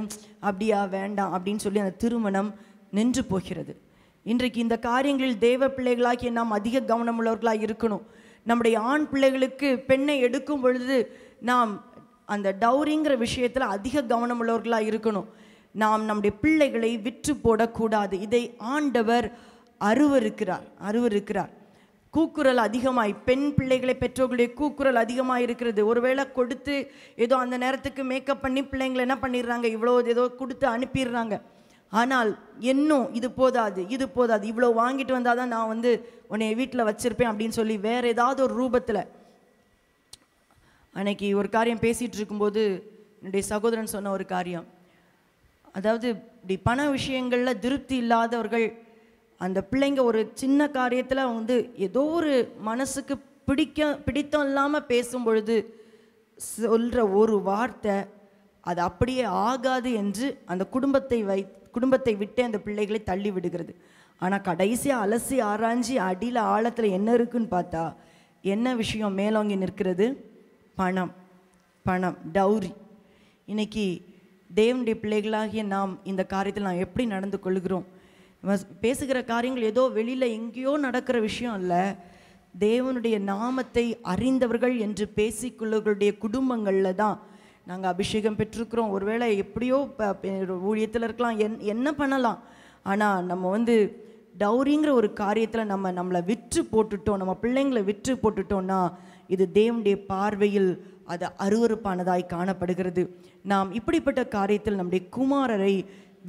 S1: அப்படியா வேண்டாம் அப்படின்னு சொல்லி அந்த திருமணம் நின்று போகிறது இன்றைக்கு இந்த காரியங்களில் தேவ பிள்ளைகளாகிய நாம் அதிக கவனமுள்ளவர்களாக இருக்கணும் நம்முடைய ஆண் பிள்ளைகளுக்கு பெண்ணை எடுக்கும் பொழுது நாம் அந்த டவுரிங்கிற விஷயத்தில் அதிக கவனமுள்ளவர்களாக இருக்கணும் நாம் நம்முடைய பிள்ளைகளை விற்று போடக்கூடாது இதை ஆண்டவர் அருவருக்கிறார் அருவருக்கிறார் கூக்குரல் அதிகமாய் பெண் பிள்ளைகளை பெற்றோர்களுடைய கூக்குரல் அதிகமாக இருக்கிறது ஒருவேளை கொடுத்து ஏதோ அந்த நேரத்துக்கு மேக்கப் பண்ணி பிள்ளைங்களை என்ன பண்ணிடுறாங்க இவ்வளோ ஏதோ கொடுத்து அனுப்பிடுறாங்க ஆனால் இன்னும் இது போதாது இது போதாது இவ்வளோ வாங்கிட்டு வந்தால் தான் நான் வந்து உன்னை வீட்டில் வச்சுருப்பேன் அப்படின்னு சொல்லி வேறு ஏதாவது ஒரு ரூபத்தில் அன்னைக்கு ஒரு காரியம் பேசிகிட்டு இருக்கும்போது என்னுடைய சகோதரன் சொன்ன ஒரு காரியம் அதாவது இப்படி பண விஷயங்களில் திருப்தி இல்லாதவர்கள் அந்த பிள்ளைங்க ஒரு சின்ன காரியத்தில் வந்து ஏதோ ஒரு மனசுக்கு பிடிக்க பிடித்தம் இல்லாமல் பேசும் பொழுது சொல்கிற ஒரு வார்த்தை அது அப்படியே ஆகாது என்று அந்த குடும்பத்தை வை குடும்பத்தை விட்டு அந்த பிள்ளைகளை தள்ளி விடுகிறது ஆனால் கடைசியாக அலசி ஆராய்ஞ்சி அடியில் ஆழத்தில் என்ன இருக்குன்னு பார்த்தா என்ன விஷயம் மேலோங்கி நிற்கிறது பணம் பணம் டௌரி இன்னைக்கு தேவனுடைய பிள்ளைகளாகிய நாம் இந்த காரியத்தில் நாம் எப்படி நடந்து கொள்கிறோம் பேசுகிற காரியங்கள் ஏதோ வெளியில் எங்கேயோ நடக்கிற விஷயம் இல்லை தேவனுடைய நாமத்தை அறிந்தவர்கள் என்று பேசிக்கொள்ளவர்களுடைய குடும்பங்களில் தான் நாங்கள் அபிஷேகம் பெற்றிருக்கிறோம் ஒருவேளை எப்படியோ ஊழியத்தில் இருக்கலாம் என் என்ன பண்ணலாம் ஆனால் நம்ம வந்து டவுரிங்கிற ஒரு காரியத்தில் நம்ம நம்மளை விற்று போட்டுட்டோம் நம்ம பிள்ளைங்களை விற்று போட்டுட்டோம்னா இது தேவனுடைய பார்வையில் அது அருவறுப்பானதாய் காணப்படுகிறது நாம் இப்படிப்பட்ட காரியத்தில் நம்முடைய குமாரரை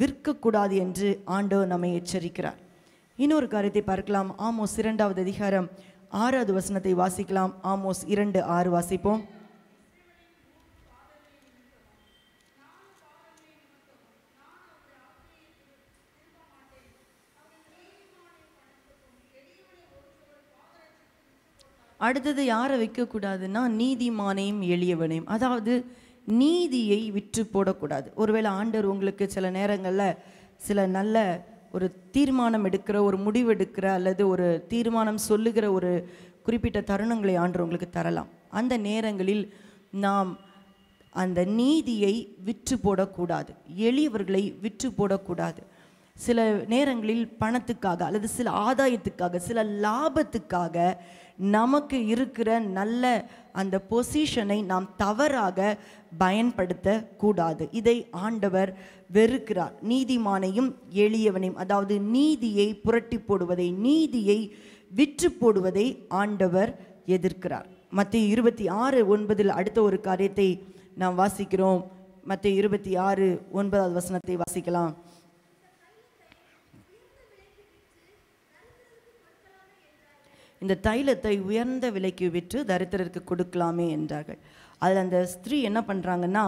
S1: விற்கக்கூடாது என்று ஆண்டவர் நம்மை எச்சரிக்கிறார் இன்னொரு காரியத்தை பார்க்கலாம் ஆமோஸ் இரண்டாவது அதிகாரம் ஆறாவது வசனத்தை வாசிக்கலாம் ஆமோஸ் இரண்டு ஆறு வாசிப்போம் அடுத்தது யாரை வைக்கக்கூடாதுன்னா நீதிமானையும் எளியவனையும் அதாவது நீதியை விற்று போடக்கூடாது ஒருவேளை ஆண்டர் உங்களுக்கு சில நேரங்களில் சில நல்ல ஒரு தீர்மானம் எடுக்கிற ஒரு முடிவு எடுக்கிற அல்லது ஒரு தீர்மானம் சொல்லுகிற ஒரு குறிப்பிட்ட தருணங்களை ஆண்டு உங்களுக்கு தரலாம் அந்த நேரங்களில் நாம் அந்த நீதியை விற்று போடக்கூடாது எளியவர்களை விற்று போடக்கூடாது சில நேரங்களில் பணத்துக்காக அல்லது சில ஆதாயத்துக்காக சில லாபத்துக்காக நமக்கு இருக்கிற நல்ல அந்த பொசிஷனை நாம் தவறாக பயன்படுத்த கூடாது இதை ஆண்டவர் வெறுக்கிறார் நீதிமானையும் எளியவனையும் அதாவது நீதியை புரட்டி போடுவதை நீதியை விற்று போடுவதை ஆண்டவர் எதிர்க்கிறார் மத்திய இருபத்தி ஆறு ஒன்பதில் அடுத்த ஒரு காரியத்தை நாம் வாசிக்கிறோம் மத்திய இருபத்தி ஆறு ஒன்பதாவது வசனத்தை வாசிக்கலாம் இந்த தைலத்தை உயர்ந்த விலைக்கு விற்று தரித்திரருக்கு கொடுக்கலாமே என்றார்கள் அதில் அந்த ஸ்திரீ என்ன பண்ணுறாங்கன்னா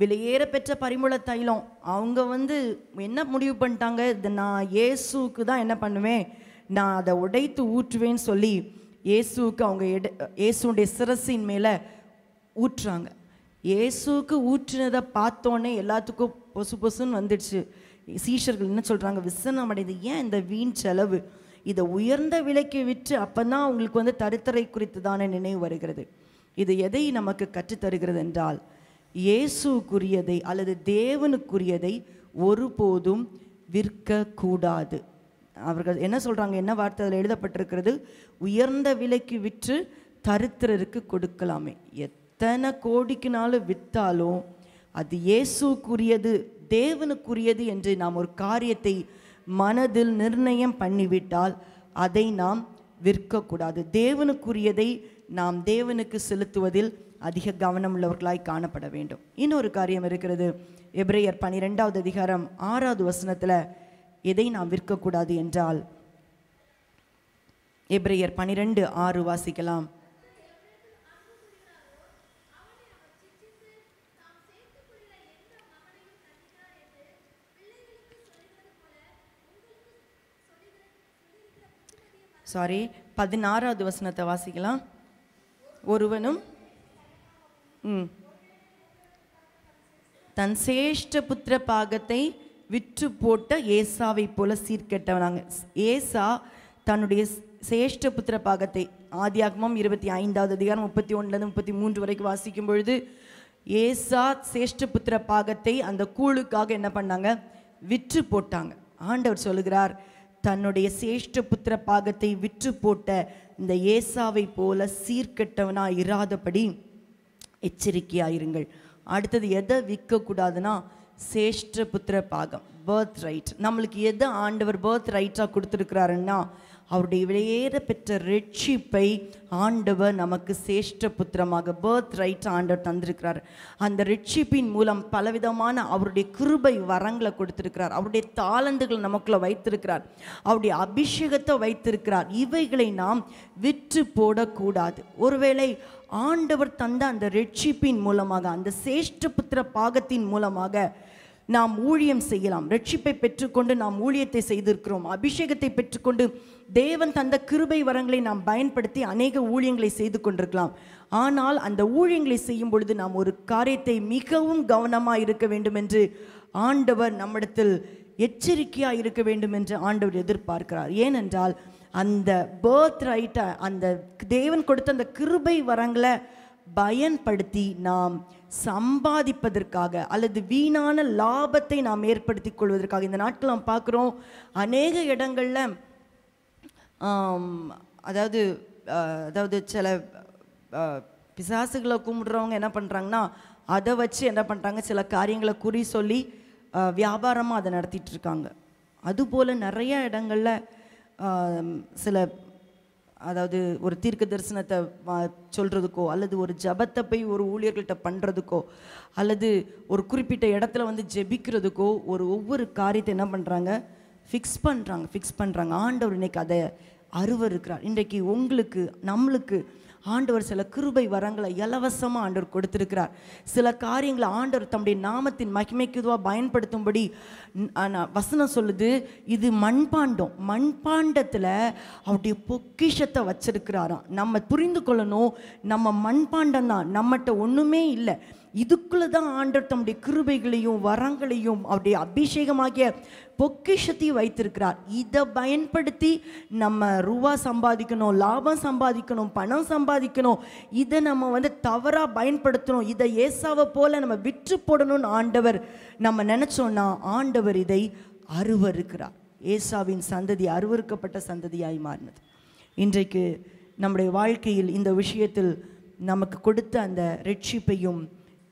S1: விலையேற பெற்ற பரிமள தைலம் அவங்க வந்து என்ன முடிவு பண்ணிட்டாங்க இது நான் இயேசுக்கு தான் என்ன பண்ணுவேன் நான் அதை உடைத்து ஊற்றுவேன்னு சொல்லி இயேசுக்கு அவங்க எடு இயேசுடைய சிரசின் மேலே ஊற்றுறாங்க இயேசுக்கு ஊற்றினதை பார்த்தோன்னே எல்லாத்துக்கும் பொசு பொசுன்னு வந்துடுச்சு சீஷர்கள் என்ன சொல்கிறாங்க விசனம் அடையுது ஏன் இந்த வீண் செலவு இதை உயர்ந்த விலைக்கு விற்று அப்போ தான் அவங்களுக்கு வந்து தருத்தரை குறித்து தானே நினைவு வருகிறது இது எதை நமக்கு கற்றுத்தருகிறது என்றால் இயேசுக்குரியதை அல்லது தேவனுக்குரியதை ஒருபோதும் விற்கக்கூடாது அவர்கள் என்ன சொல்கிறாங்க என்ன வார்த்தை அதில் எழுதப்பட்டிருக்கிறது உயர்ந்த விலைக்கு விற்று தருத்திரருக்கு கொடுக்கலாமே எத்தனை கோடிக்குனாலும் விற்றாலும் அது இயேசுக்குரியது தேவனுக்குரியது என்று நாம் ஒரு காரியத்தை மனதில் நிர்ணயம் பண்ணிவிட்டால் அதை நாம் விற்கக்கூடாது தேவனுக்குரியதை நாம் தேவனுக்கு செலுத்துவதில் அதிக கவனம் உள்ளவர்களாய் காணப்பட வேண்டும் இன்னொரு காரியம் இருக்கிறது எப்ரேயர் பனிரெண்டாவது அதிகாரம் ஆறாவது வசனத்தில் எதை நாம் விற்கக்கூடாது என்றால் எப்ரேயர் பனிரெண்டு ஆறு வாசிக்கலாம் சாரி பதினாறாவது வசனத்தை வாசிக்கலாம் ஒருவனும் தன் சேஷ்ட புத்திர பாகத்தை விற்று போட்ட ஏசாவை போல சீர்கெட்டவனாங்க ஏசா தன்னுடைய சேஷ்ட புத்திர பாகத்தை ஆதியாகமம் இருபத்தி ஐந்தாவது அதிகாரம் முப்பத்தி ஒன்றுலேருந்து முப்பத்தி மூன்று வரைக்கும் வாசிக்கும் பொழுது ஏசா சேஷ்ட புத்திர பாகத்தை அந்த கூழுக்காக என்ன பண்ணாங்க விற்று போட்டாங்க ஆண்டவர் சொல்லுகிறார் தன்னுடைய சேஷ்ட புத்திர பாகத்தை விற்று போட்ட இந்த ஏசாவை போல சீர்கெட்டவனாக இராதபடி எச்சரிக்கையாயிருங்கள் அடுத்தது எதை விற்கக்கூடாதுன்னா சேஷ்ட புத்திர பாகம் பேர்த் ரைட் நம்மளுக்கு எதை ஆண்டவர் பேர்த் ரைட்டாக கொடுத்துருக்கிறாருன்னா அவருடைய விலையேற பெற்ற ரட்சிப்பை ஆண்டவர் நமக்கு சேஷ்ட புத்திரமாக பேர்த் ரைட் ஆண்டவர் தந்திருக்கிறார் அந்த ரட்சிப்பின் மூலம் பலவிதமான அவருடைய கிருபை வரங்களை கொடுத்துருக்கிறார் அவருடைய தாளந்துகள் நமக்குள்ள வைத்திருக்கிறார் அவருடைய அபிஷேகத்தை வைத்திருக்கிறார் இவைகளை நாம் விற்று போடக்கூடாது ஒருவேளை ஆண்டவர் தந்த அந்த ரட்சிப்பின் மூலமாக அந்த சேஷ்ட புத்திர பாகத்தின் மூலமாக நாம் ஊழியம் செய்யலாம் ரட்சிப்பை பெற்றுக்கொண்டு நாம் ஊழியத்தை செய்திருக்கிறோம் அபிஷேகத்தை பெற்றுக்கொண்டு தேவன் தந்த கிருபை வரங்களை நாம் பயன்படுத்தி அநேக ஊழியங்களை செய்து கொண்டிருக்கலாம் ஆனால் அந்த ஊழியங்களை செய்யும் பொழுது நாம் ஒரு காரியத்தை மிகவும் கவனமாக இருக்க வேண்டும் என்று ஆண்டவர் நம்மிடத்தில் எச்சரிக்கையாக இருக்க வேண்டும் என்று ஆண்டவர் எதிர்பார்க்கிறார் ஏனென்றால் அந்த பேர்த் ரைட்டை அந்த தேவன் கொடுத்த அந்த கிருபை வரங்களை பயன்படுத்தி நாம் சம்பாதிப்பதற்காக அல்லது வீணான லாபத்தை நாம் ஏற்படுத்தி கொள்வதற்காக இந்த நாட்கள் நாம் பார்க்குறோம் அநேக இடங்களில் அதாவது அதாவது சில பிசாசுகளை கும்பிட்றவங்க என்ன பண்ணுறாங்கன்னா அதை வச்சு என்ன பண்ணுறாங்க சில காரியங்களை குறி சொல்லி வியாபாரமாக அதை நடத்திட்டு இருக்காங்க அதுபோல் நிறைய இடங்களில் சில அதாவது ஒரு தீர்க்க தரிசனத்தை சொல்கிறதுக்கோ அல்லது ஒரு ஜபத்தை போய் ஒரு ஊழியர்கள்ட்ட பண்ணுறதுக்கோ அல்லது ஒரு குறிப்பிட்ட இடத்துல வந்து ஜெபிக்கிறதுக்கோ ஒரு ஒவ்வொரு காரியத்தை என்ன பண்ணுறாங்க ஃபிக்ஸ் பண்ணுறாங்க ஃபிக்ஸ் பண்ணுறாங்க ஆண்டவர் இன்னைக்கு அதை அருவர் இருக்கிறார் இன்றைக்கு உங்களுக்கு நம்மளுக்கு ஆண்டவர் சில கிருபை வரங்களை இலவசமாக ஆண்டவர் கொடுத்துருக்கிறார் சில காரியங்களை ஆண்டவர் தம்முடைய நாமத்தின் மகிமைக்குதுவாக பயன்படுத்தும்படி வசனம் சொல்லுது இது மண்பாண்டம் மண்பாண்டத்தில் அவருடைய பொக்கிஷத்தை வச்சிருக்கிறாராம் நம்ம புரிந்து கொள்ளணும் நம்ம மண்பாண்டம் தான் நம்மகிட்ட ஒன்றுமே இல்லை இதுக்குள்ளே தான் ஆண்டவர் தம்முடைய கிருபைகளையும் வரங்களையும் அவருடைய அபிஷேகமாகிய பொக்கிஷத்தையும் வைத்திருக்கிறார் இதை பயன்படுத்தி நம்ம ரூபா சம்பாதிக்கணும் லாபம் சம்பாதிக்கணும் பணம் சம்பாதிக்கணும் இதை நம்ம வந்து தவறாக பயன்படுத்தணும் இதை ஏசாவை போல் நம்ம விற்று போடணும்னு ஆண்டவர் நம்ம நினச்சோன்னா ஆண்டவர் இதை அருவருக்கிறார் ஏசாவின் சந்ததி அருவறுக்கப்பட்ட சந்ததியாய் மாறினது இன்றைக்கு நம்முடைய வாழ்க்கையில் இந்த விஷயத்தில் நமக்கு கொடுத்த அந்த ரட்சிப்பையும்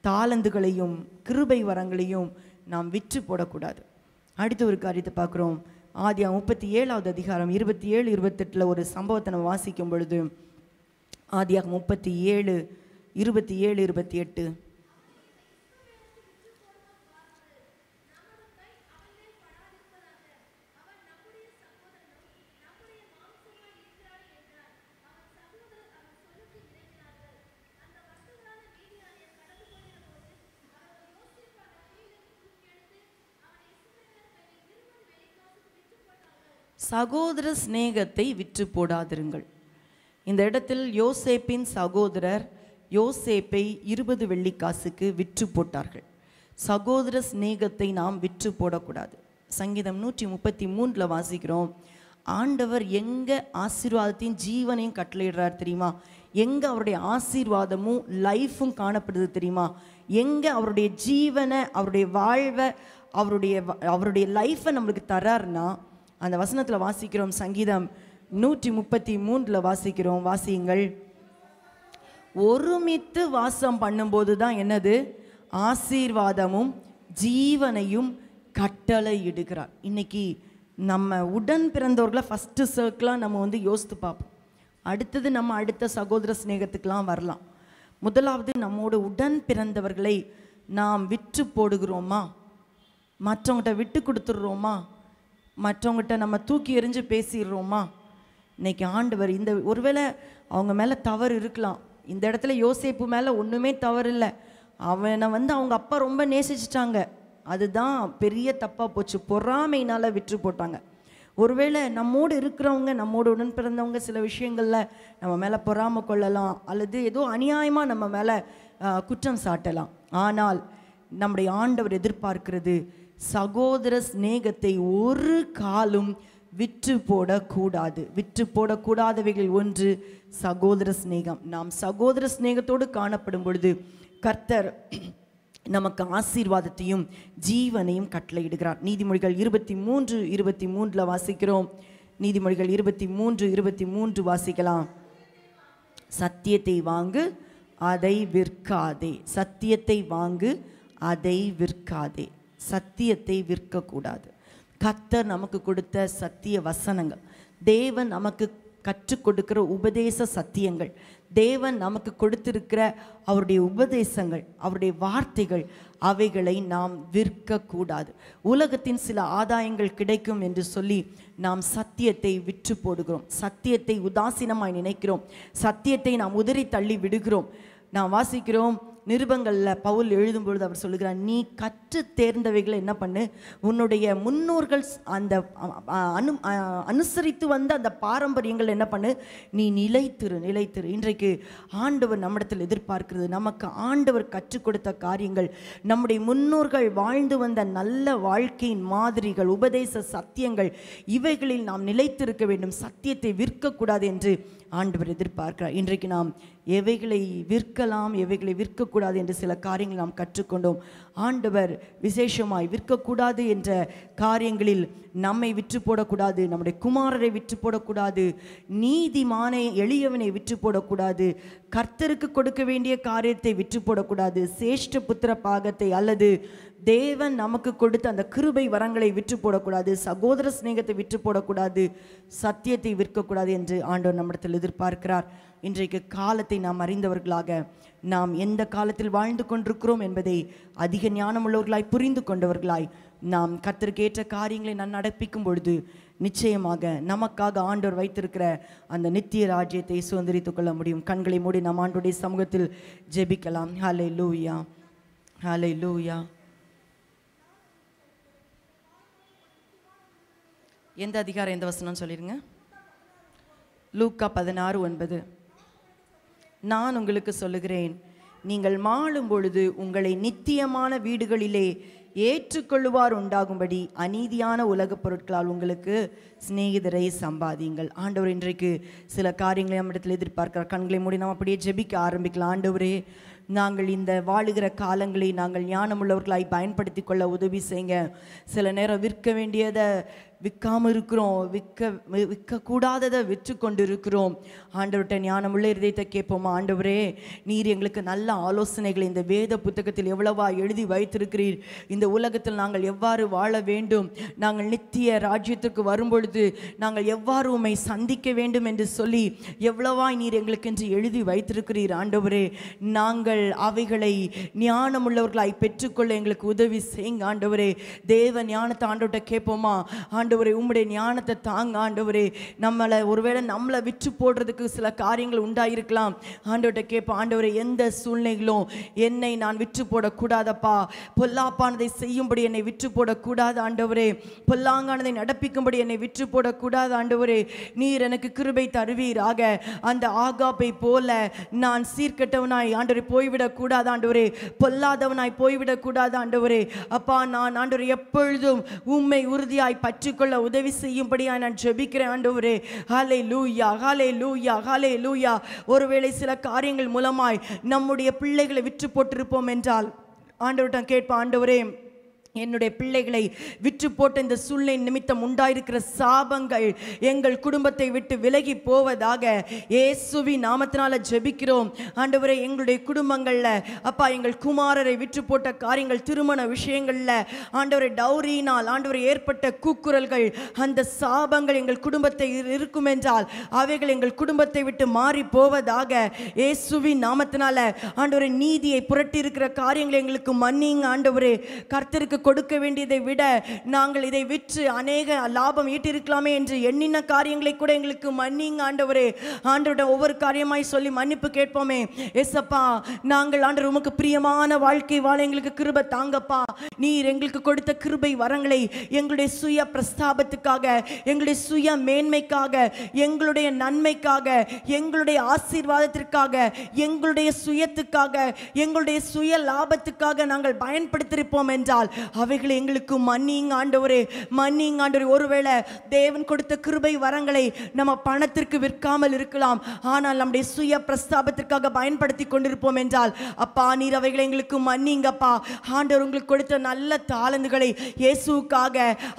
S1: தாளந்துகளையும் கிருபை வரங்களையும் நாம் விற்று போடக்கூடாது அடுத்த ஒரு காரியத்தை பார்க்குறோம் ஆதியா முப்பத்தி ஏழாவது அதிகாரம் இருபத்தி ஏழு இருபத்தெட்டில் ஒரு சம்பவத்தை நம்ம வாசிக்கும் பொழுது ஆதியாக முப்பத்தி ஏழு இருபத்தி ஏழு இருபத்தி எட்டு சகோதர சிநேகத்தை விற்று போடாதிருங்கள் இந்த இடத்தில் யோசேப்பின் சகோதரர் யோசேப்பை இருபது வெள்ளிக்காசுக்கு விற்று போட்டார்கள் சகோதர சிநேகத்தை நாம் விற்று போடக்கூடாது சங்கீதம் நூற்றி முப்பத்தி மூன்றில் வாசிக்கிறோம் ஆண்டவர் எங்கே ஆசீர்வாதத்தையும் ஜீவனையும் கட்டளையிடுறார் தெரியுமா எங்கே அவருடைய ஆசீர்வாதமும் லைஃப்பும் காணப்படுது தெரியுமா எங்கே அவருடைய ஜீவனை அவருடைய வாழ்வை அவருடைய அவருடைய லைஃப்பை நம்மளுக்கு தராருன்னா அந்த வசனத்தில் வாசிக்கிறோம் சங்கீதம் நூற்றி முப்பத்தி மூன்றில் வாசிக்கிறோம் வாசியுங்கள் ஒருமித்து வாசம் பண்ணும்போது தான் என்னது ஆசீர்வாதமும் ஜீவனையும் கட்டளை இடுகிறார் இன்னைக்கு நம்ம உடன் பிறந்தவர்களை ஃபஸ்ட்டு சர்க்கிளாக நம்ம வந்து யோசித்து பார்ப்போம் அடுத்தது நம்ம அடுத்த சகோதர ஸ்நேகத்துக்கெலாம் வரலாம் முதலாவது நம்மோட உடன் பிறந்தவர்களை நாம் விற்று போடுகிறோமா மற்றவங்கள்ட்ட விட்டு கொடுத்துடுறோமா மற்றவங்ககிட்ட நம்ம தூக்கி எறிஞ்சு பேசிடுறோமா இன்றைக்கி ஆண்டவர் இந்த ஒருவேளை அவங்க மேலே தவறு இருக்கலாம் இந்த இடத்துல யோசிப்பு மேலே ஒன்றுமே தவறு இல்லை அவனை வந்து அவங்க அப்பா ரொம்ப நேசிச்சிட்டாங்க அதுதான் பெரிய தப்பாக போச்சு பொறாமையினால் விற்று போட்டாங்க ஒருவேளை நம்மோடு இருக்கிறவங்க நம்மோடு உடன் பிறந்தவங்க சில விஷயங்களில் நம்ம மேலே பொறாம கொள்ளலாம் அல்லது ஏதோ அநியாயமாக நம்ம மேலே குற்றம் சாட்டலாம் ஆனால் நம்முடைய ஆண்டவர் எதிர்பார்க்கிறது சகோதர சிநேகத்தை ஒரு காலும் விற்று போடக்கூடாது விற்று போடக்கூடாதவைகள் ஒன்று சகோதர ஸ்நேகம் நாம் சகோதர சிநேகத்தோடு காணப்படும் பொழுது கர்த்தர் நமக்கு ஆசீர்வாதத்தையும் ஜீவனையும் கட்டளையிடுகிறார் நீதிமொழிகள் இருபத்தி மூன்று இருபத்தி மூன்றில் வாசிக்கிறோம் நீதிமொழிகள் இருபத்தி மூன்று இருபத்தி மூன்று வாசிக்கலாம் சத்தியத்தை வாங்கு அதை விற்காதே சத்தியத்தை வாங்கு அதை விற்காதே சத்தியத்தை விற்கக்கூடாது கத்தர் நமக்கு கொடுத்த சத்திய வசனங்கள் தேவன் நமக்கு கற்றுக் கொடுக்கிற உபதேச சத்தியங்கள் தேவன் நமக்கு கொடுத்திருக்கிற அவருடைய உபதேசங்கள் அவருடைய வார்த்தைகள் அவைகளை நாம் விற்கக்கூடாது உலகத்தின் சில ஆதாயங்கள் கிடைக்கும் என்று சொல்லி நாம் சத்தியத்தை விற்று போடுகிறோம் சத்தியத்தை உதாசீனமாய் நினைக்கிறோம் சத்தியத்தை நாம் உதறி தள்ளி விடுகிறோம் நாம் வாசிக்கிறோம் நிருபங்களில் பவுல் எழுதும்பொழுது அவர் சொல்லுகிறார் நீ கற்று தேர்ந்தவைகளை என்ன பண்ணு உன்னுடைய முன்னோர்கள் அந்த அனு அனுசரித்து வந்த அந்த பாரம்பரியங்கள் என்ன பண்ணு நீ நிலைத்திரு நிலைத்திரு இன்றைக்கு ஆண்டவர் நம்மிடத்தில் எதிர்பார்க்கிறது நமக்கு ஆண்டவர் கற்றுக் கொடுத்த காரியங்கள் நம்முடைய முன்னோர்கள் வாழ்ந்து வந்த நல்ல வாழ்க்கையின் மாதிரிகள் உபதேச சத்தியங்கள் இவைகளில் நாம் நிலைத்திருக்க வேண்டும் சத்தியத்தை விற்கக்கூடாது என்று ஆண்டவர் எதிர்பார்க்கிறார் இன்றைக்கு நாம் எவைகளை விற்கலாம் எவைகளை விற்கக்கூடாது என்று சில காரியங்கள் நாம் கற்றுக்கொண்டோம் ஆண்டவர் விசேஷமாய் விற்கக்கூடாது என்ற காரியங்களில் நம்மை விற்று போடக்கூடாது நம்முடைய குமாரரை விற்று போடக்கூடாது நீதிமானை எளியவனை விற்று போடக்கூடாது கர்த்தருக்கு கொடுக்க வேண்டிய காரியத்தை விற்று போடக்கூடாது சேஷ்ட புத்திர பாகத்தை அல்லது தேவன் நமக்கு கொடுத்த அந்த கிருபை வரங்களை விற்று போடக்கூடாது சகோதர ஸ்நேகத்தை விற்று போடக்கூடாது சத்தியத்தை விற்கக்கூடாது என்று ஆண்டவர் நம்மிடத்தில் எதிர்பார்க்கிறார் இன்றைக்கு காலத்தை நாம் அறிந்தவர்களாக நாம் எந்த காலத்தில் வாழ்ந்து கொண்டிருக்கிறோம் என்பதை அதிக ஞானமுள்ளவர்களாய் புரிந்து கொண்டவர்களாய் நாம் கத்திற்கேற்ற காரியங்களை நான் நடப்பிக்கும் பொழுது நிச்சயமாக நமக்காக ஆண்டோர் வைத்திருக்கிற அந்த நித்திய ராஜ்யத்தை சுதந்திரித்துக் கொள்ள முடியும் கண்களை மூடி நாம் ஆண்டோடைய சமூகத்தில் ஜெபிக்கலாம் ஹலை லூயா ஹலை லூயா எந்த அதிகாரம் எந்த வசனம்னு சொல்லிடுங்க லூக்கா பதினாறு ஒன்பது நான் உங்களுக்கு சொல்லுகிறேன் நீங்கள் மாளும் பொழுது உங்களை நித்தியமான வீடுகளிலே ஏற்றுக்கொள்ளுவார் உண்டாகும்படி அநீதியான உலகப் பொருட்களால் உங்களுக்கு சிநேகிதரை சம்பாதியுங்கள் ஆண்டவர் இன்றைக்கு சில காரியங்களை நம்மிடத்தில் எதிர்பார்க்கிறார் கண்களை மூடி நாம் அப்படியே ஜெபிக்க ஆரம்பிக்கலாம் ஆண்டவரே நாங்கள் இந்த வாழுகிற காலங்களை நாங்கள் ஞானமுள்ளவர்களாய் பயன்படுத்தி கொள்ள உதவி செய்யுங்க சில நேரம் விற்க வேண்டியதை விற்காமல் இருக்கிறோம் விற்க விற்கக்கூடாததை விற்று கொண்டு இருக்கிறோம் ஆண்டவர்கிட்ட ஞானமுள்ள இருதயத்தை கேட்போம் ஆண்டவரே நீர் எங்களுக்கு நல்ல ஆலோசனைகளை இந்த வேத புத்தகத்தில் எவ்வளவா எழுதி வைத்திருக்கிறீர் இந்த உலகத்தில் நாங்கள் எவ்வாறு வாழ வேண்டும் நாங்கள் நித்திய ராஜ்யத்திற்கு வரும்பொழுது நாங்கள் எவ்வாறு உண்மை சந்திக்க வேண்டும் என்று சொல்லி எவ்வளவா நீர் எங்களுக்கு என்று எழுதி வைத்திருக்கிறீர் ஆண்டவரே நாங்கள் அவைகளை ஞானம் உள்ளவர்களாய் பெற்றுக்கொள்ள எங்களுக்கு உதவி செய்யுங்க ஆண்டவரே தேவ ஞானத்தை ஆண்டவர்கிட்ட கேட்போமா ஆண்டவரே உம்முடைய ஞானத்தை தாங்க ஆண்டவரே நம்மளை ஒருவேளை நம்மளை விற்று போடுறதுக்கு சில காரியங்கள் உண்டாயிருக்கலாம் ஆண்டவர்கிட்ட கேட்போம் ஆண்டவரே எந்த சூழ்நிலைகளும் என்னை நான் விற்று போடக்கூடாதப்பா பொல்லாப்பானதை செய்யும்படி என்னை விற்று போடக்கூடாது ஆண்டவரே பொல்லாங்கானதை நடப்பிக்கும்படி என்னை விற்று போடக்கூடாது ஆண்டவரே நீர் எனக்கு கிருபை தருவீராக அந்த ஆகாப்பை போல நான் சீர்கட்டவனாய் ஆண்டவரை போய் போய்விடக்கூடாது ஆண்டவரே பொல்லாதவனாய் போய்விடக்கூடாது ஆண்டவரே அப்பா நான் ஆண்டவர் எப்பொழுதும் உண்மை உறுதியாய் பற்றிக்கொள்ள உதவி செய்யும்படியாய் நான் ஜெபிக்கிறேன் ஆண்டவரே ஹாலே லூயா ஹாலே லூயா ஹாலே லூயா ஒருவேளை சில காரியங்கள் மூலமாய் நம்முடைய பிள்ளைகளை விற்று போட்டிருப்போம் என்றால் ஆண்டவர்கிட்ட கேட்பான் ஆண்டவரே என்னுடைய பிள்ளைகளை விற்று போட்ட இந்த சூழ்நிலை நிமித்தம் உண்டாயிருக்கிற சாபங்கள் எங்கள் குடும்பத்தை விட்டு விலகி போவதாக ஏசுவி நாமத்தினால ஜெபிக்கிறோம் ஆண்டவரை எங்களுடைய குடும்பங்களில் அப்பா எங்கள் குமாரரை விற்று போட்ட காரியங்கள் திருமண விஷயங்களில் ஆண்டவரை டௌரியினால் ஆண்டவரை ஏற்பட்ட கூக்குரல்கள் அந்த சாபங்கள் எங்கள் குடும்பத்தை இருக்கும் என்றால் அவைகள் எங்கள் குடும்பத்தை விட்டு மாறி போவதாக ஏசுவி நாமத்தினால ஆண்டவரை நீதியை புரட்டி இருக்கிற காரியங்கள் எங்களுக்கு மன்னிங்க ஆண்டவரே கர்த்தருக்கு கொடுக்க வேண்டியதை விட நாங்கள் இதை விற்று அநேக லாபம் ஈட்டிருக்கலாமே என்று எண்ணின காரியங்களை கூட எங்களுக்கு மன்னிங்க ஆண்டவரே ஆண்டோட ஒவ்வொரு காரியமாய் சொல்லி மன்னிப்பு கேட்போமே எஸ்அப்பா நாங்கள் ஆண்டர் உமக்கு பிரியமான வாழ்க்கை வாழ எங்களுக்கு கிருபை தாங்கப்பா நீர் எங்களுக்கு கொடுத்த கிருபை வரங்களை எங்களுடைய சுய பிரஸ்தாபத்துக்காக எங்களுடைய சுய மேன்மைக்காக எங்களுடைய நன்மைக்காக எங்களுடைய ஆசீர்வாதத்திற்காக எங்களுடைய சுயத்துக்காக எங்களுடைய சுய லாபத்துக்காக நாங்கள் பயன்படுத்தியிருப்போம் என்றால் அவைகளை எங்களுக்கு மன்னிங் ஆண்டவரே மன்னிங் ஆண்டவரே ஒருவேளை தேவன் கொடுத்த கிருபை வரங்களை நம்ம பணத்திற்கு விற்காமல் இருக்கலாம் ஆனால் நம்முடைய சுய பிரஸ்தாபத்திற்காக பயன்படுத்தி கொண்டிருப்போம் என்றால் அப்பா நீர் அவைகளை எங்களுக்கு மன்னிங்கப்பா ஆண்டவர் உங்களுக்கு கொடுத்த நல்ல தாளந்துகளை இயேசுக்காக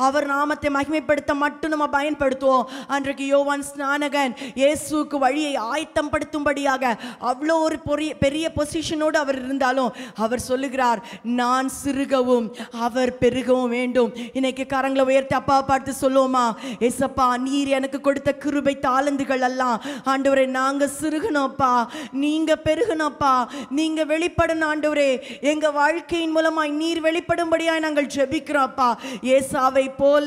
S1: அவர் நாமத்தை மகிமைப்படுத்த மட்டும் நம்ம பயன்படுத்துவோம் அன்றைக்கு யோவான் ஸ்நானகன் இயேசுக்கு வழியை ஆயத்தம் படுத்தும்படியாக அவ்வளோ ஒரு பெரிய பெரிய பொசிஷனோடு அவர் இருந்தாலும் அவர் சொல்லுகிறார் நான் சிறுகவும் அவர் பெருகவும் வேண்டும் இன்னைக்கு கரங்களை உயர்த்தி அப்பா பார்த்து சொல்லுவோமா ஏசப்பா நீர் எனக்கு கொடுத்த கிருபை தாளந்துகள் எல்லாம் ஆண்டவரே நாங்கள் சிறுகணும்ப்பா நீங்கள் பெருகணும்ப்பா நீங்க வெளிப்படணும் ஆண்டவரே எங்க வாழ்க்கையின் மூலமாய் நீர் வெளிப்படும்படியாய் நாங்கள் ஜெபிக்கிறோம்ப்பா ஏசாவை போல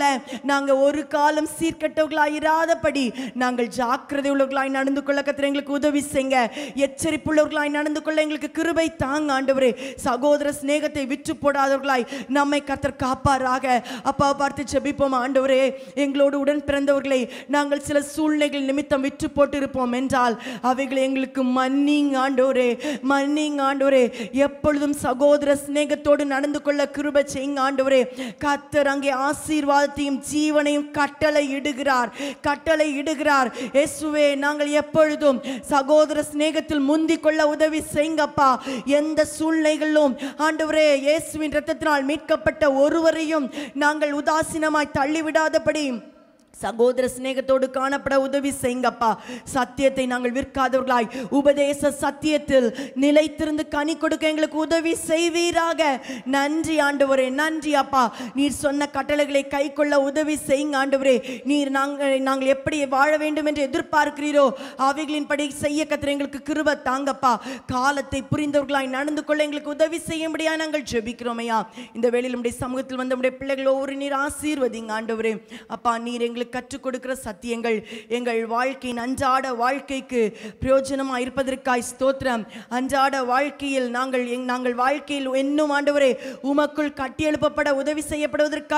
S1: நாங்கள் ஒரு காலம் சீர்கட்டவர்களாய் இராதபடி நாங்கள் ஜாக்கிரதை உள்ளவர்களாய் நடந்து கொள்ள கத்திர எங்களுக்கு உதவி செய்யுங்க எச்சரிப்புள்ளவர்களாய் நடந்து கொள்ள எங்களுக்கு கிருபை தாங்க ஆண்டவரே சகோதர ஸ்நேகத்தை விற்று போடாதவர்களாய் நம் நம்மை கர்த்தர் காப்பாராக அப்பா பார்த்து ஜெபிப்போம் ஆண்டவரே எங்களோடு உடன் பிறந்தவர்களை நாங்கள் சில சூழ்நிலைகள் நிமித்தம் விற்று போட்டு இருப்போம் என்றால் அவைகளை எங்களுக்கு மன்னிங் ஆண்டோரே மன்னிங் ஆண்டோரே எப்பொழுதும் சகோதர சிநேகத்தோடு நடந்து கொள்ள கிருப செய்யுங்க ஆண்டவரே கர்த்தர் அங்கே ஆசீர்வாதத்தையும் ஜீவனையும் கட்டளை இடுகிறார் கட்டளை இடுகிறார் இயேசுவே நாங்கள் எப்பொழுதும் சகோதர சிநேகத்தில் முந்தி கொள்ள உதவி செய்ங்கப்பா எந்த சூழ்நிலைகளிலும் ஆண்டவரே இயேசுவின் ரத்தத்தினால் மீட்க அழைக்கப்பட்ட ஒருவரையும் நாங்கள் உதாசீனமாய் தள்ளிவிடாதபடி சகோதர சிநேகத்தோடு காணப்பட உதவி செய்யுங்கப்பா சத்தியத்தை நாங்கள் விற்காதவர்களாய் உபதேச சத்தியத்தில் நிலைத்திருந்து கனி கொடுக்க எங்களுக்கு உதவி செய்வீராக நன்றி ஆண்டவரே நன்றி அப்பா நீர் சொன்ன கட்டளைகளை கை கொள்ள உதவி செய்யுங்க ஆண்டவரே நீர் நாங்கள் நாங்கள் எப்படி வாழ வேண்டும் என்று எதிர்பார்க்கிறீரோ அவைகளின்படி செய்ய கத்திர எங்களுக்கு கிருப தாங்கப்பா காலத்தை புரிந்தவர்களாய் நடந்து கொள்ள எங்களுக்கு உதவி செய்யும்படியா நாங்கள் ஜெபிக்கிறோமையா இந்த வேளையில் நம்முடைய சமூகத்தில் வந்து நம்முடைய பிள்ளைகள் ஒவ்வொரு நீர் ஆசீர்வதிங்க ஆண்டவரே அப்பா நீர் எங்களுக்கு கற்றுக் கொடுக்கிற சத்தியங்கள் எங்கள் வாழ்க்கையின் அன்றாட வாழ்க்கைக்கு பிரயோஜனமாக இருப்பதற்காய் ஸ்தோத்திரம் அன்றாட வாழ்க்கையில் நாங்கள் எங் நாங்கள் வாழ்க்கையில் இன்னும் ஆண்டவரே உமக்குள் கட்டியெழுப்பப்பட உதவி செய்யப்படுவதற்காய்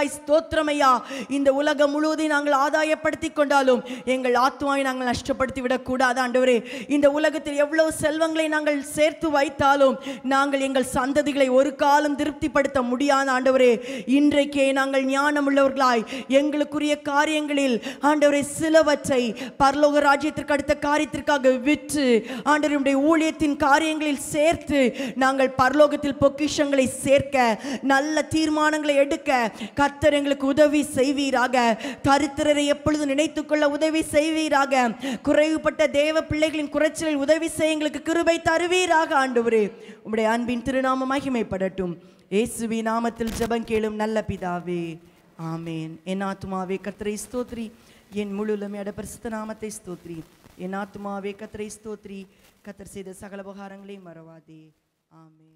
S1: ஐயா இந்த உலகம் முழுவதும் நாங்கள் ஆதாயப்படுத்தி கொண்டாலும் எங்கள் ஆத்மாவை நாங்கள் நஷ்டப்படுத்தி விடக்கூடாது ஆண்டவரே இந்த உலகத்தில் எவ்வளவு செல்வங்களை நாங்கள் சேர்த்து வைத்தாலும் நாங்கள் எங்கள் சந்ததிகளை ஒரு காலம் திருப்திப்படுத்த முடியாத ஆண்டவரே இன்றைக்கே நாங்கள் ஞானம் உள்ளவர்களாய் எங்களுக்குரிய காரியங்களை நாட்களில் ஆண்டவரை சிலவற்றை பரலோக ராஜ்யத்திற்கு அடுத்த காரியத்திற்காக விற்று ஆண்டவருடைய ஊழியத்தின் காரியங்களில் சேர்த்து நாங்கள் பரலோகத்தில் பொக்கிஷங்களை சேர்க்க நல்ல தீர்மானங்களை எடுக்க கர்த்தர் எங்களுக்கு உதவி செய்வீராக தரித்திரரை எப்பொழுது நினைத்துக்கொள்ள உதவி செய்வீராக குறைவுபட்ட தேவ பிள்ளைகளின் குறைச்சலில் உதவி செய்ய எங்களுக்கு கிருபை தருவீராக ஆண்டவரே உங்களுடைய அன்பின் திருநாம மகிமைப்படட்டும் இயேசுவி நாமத்தில் ஜபம் கேளும் நல்ல பிதாவே ஆமேன் என் ஆத்துமாவே கத்திரை ஸ்தோத்ரி என் முழு உலமையோட பரிசுத்த நாமத்தை ஸ்தோத்ரி என் ஆத்துமாவே கத்திரை ஸ்தோத்ரி கத்தர் செய்த சகல உபகாரங்களையும் மறவாதே ஆமே